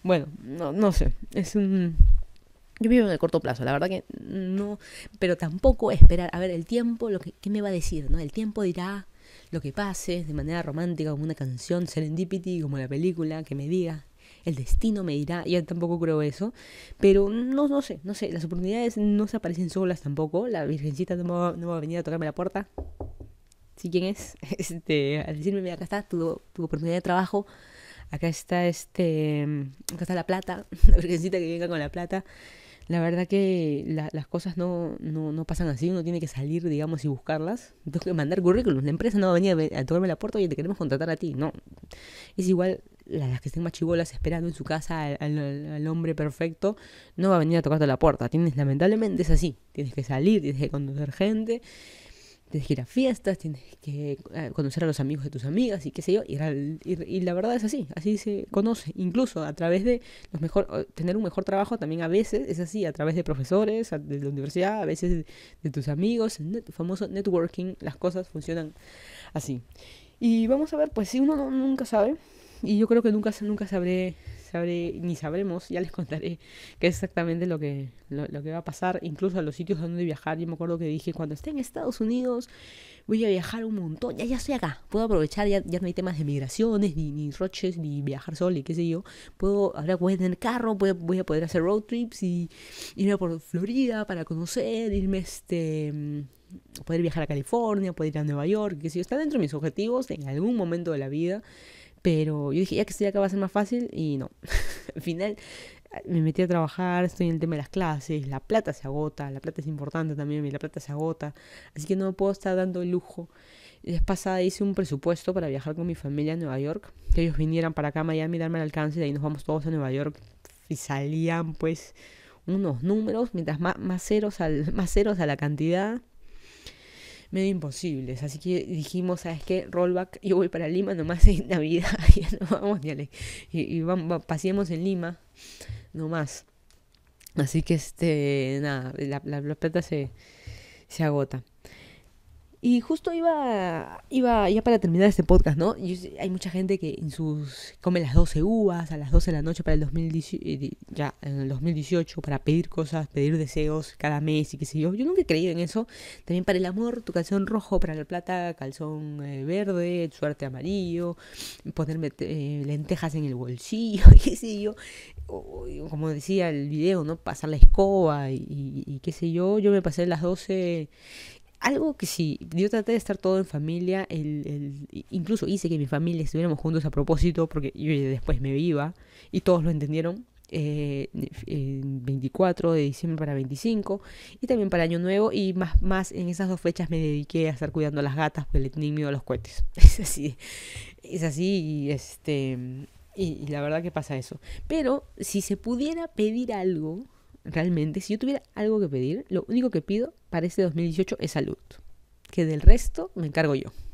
Bueno, no, no sé. Es un. Yo vivo en el corto plazo, la verdad que no, pero tampoco esperar, a ver, el tiempo, lo que, ¿qué me va a decir? ¿no? El tiempo dirá lo que pase de manera romántica, como una canción, serendipity, como la película, que me diga, el destino me dirá, yo tampoco creo eso, pero no, no sé, no sé, las oportunidades no se aparecen solas tampoco, la virgencita no va, no a venir a tocarme la puerta, ¿sí quién es? [LAUGHS] Este, al decirme, mira, acá está tu, oportunidad de trabajo, acá está este, acá está la plata, [LAUGHS] la virgencita que venga con la plata, la verdad que las cosas no, no, pasan así, uno tiene que salir, digamos, y buscarlas. Tienes que mandar currículum. La empresa no va a venir a, tocarme la puerta y te queremos contratar a ti. No. Es igual las que estén machibolas esperando en su casa al, hombre perfecto, no va a venir a tocarte la puerta. Tienes, lamentablemente es así. Tienes que salir, tienes que conocer gente tienes que ir a fiestas, tienes que eh, conocer a los amigos de tus amigas y qué sé yo. Y, la verdad es así, así se conoce. Incluso a través de los mejor, tener un mejor trabajo también a veces es así, a través de profesores, de la universidad, a veces de, tus amigos, el famoso networking, las cosas funcionan así. Y vamos a ver, pues si uno nunca sabe, y yo creo que nunca, nunca sabré ni sabremos, ya les contaré qué es exactamente lo que, lo, que va a pasar, incluso a los sitios donde viajar. Yo me acuerdo que dije, cuando esté en Estados Unidos, voy a viajar un montón, ya, ya estoy acá, puedo aprovechar, ya, ya no hay temas de migraciones, ni, roches, ni viajar solo y qué sé yo, puedo, ahora voy a tener carro, voy, voy a poder hacer road trips y irme por Florida para conocer, irme este poder viajar a California, poder ir a Nueva York, que si está dentro de mis objetivos en algún momento de la vida, pero yo dije, ya que estoy acá va a ser más fácil y no. [LAUGHS] Al final ah, me metí a trabajar, estoy en el tema de las clases, la plata se agota, la plata es importante también, la plata se agota, así que no puedo estar dando el lujo. Les pasada hice un presupuesto para viajar con mi familia a Nueva York, que ellos vinieran para acá a Miami, darme el alcance, y ahí nos vamos todos a Nueva York y salían pues unos números, mientras más, ceros, [LAUGHS] más ceros a la cantidad, medio imposibles. Así que dijimos, ¿sabes qué? Rollback, yo voy para Lima nomás en Navidad, [LAUGHS] vamos y, y en Lima nomás. Así que este, nada, la, la, plata se, se agota. Y justo iba, iba ya para terminar este podcast, ¿no? hay mucha gente que en sus come las 12 uvas a las 12 de la noche para el 2018, eh, ya en el 2018 para pedir cosas, pedir deseos cada mes y qué sé yo. Yo nunca he creído en eso. También para el amor, tu calzón rojo, para la plata, calzón eh, verde, suerte amarillo, ponerme eh, lentejas en el bolsillo, [LAUGHS] y qué sé yo. como decía el video, ¿no? Pasar la escoba y, y qué sé yo. Yo me pasé las 12 algo que sí, yo traté de estar todo en familia, el, el, incluso hice que mi familia estuviéramos juntos a propósito, porque yo después me iba y todos lo entendieron. Eh, 24 de diciembre para 25 y también para año nuevo y más, más en esas dos fechas me dediqué a estar cuidando a las gatas porque le tenía a los cohetes [LAUGHS] es así es así este y la verdad que pasa eso pero si se pudiera pedir algo realmente, si yo tuviera algo que pedir, lo único que pido para este 2018 es salud. Que del resto me encargo yo.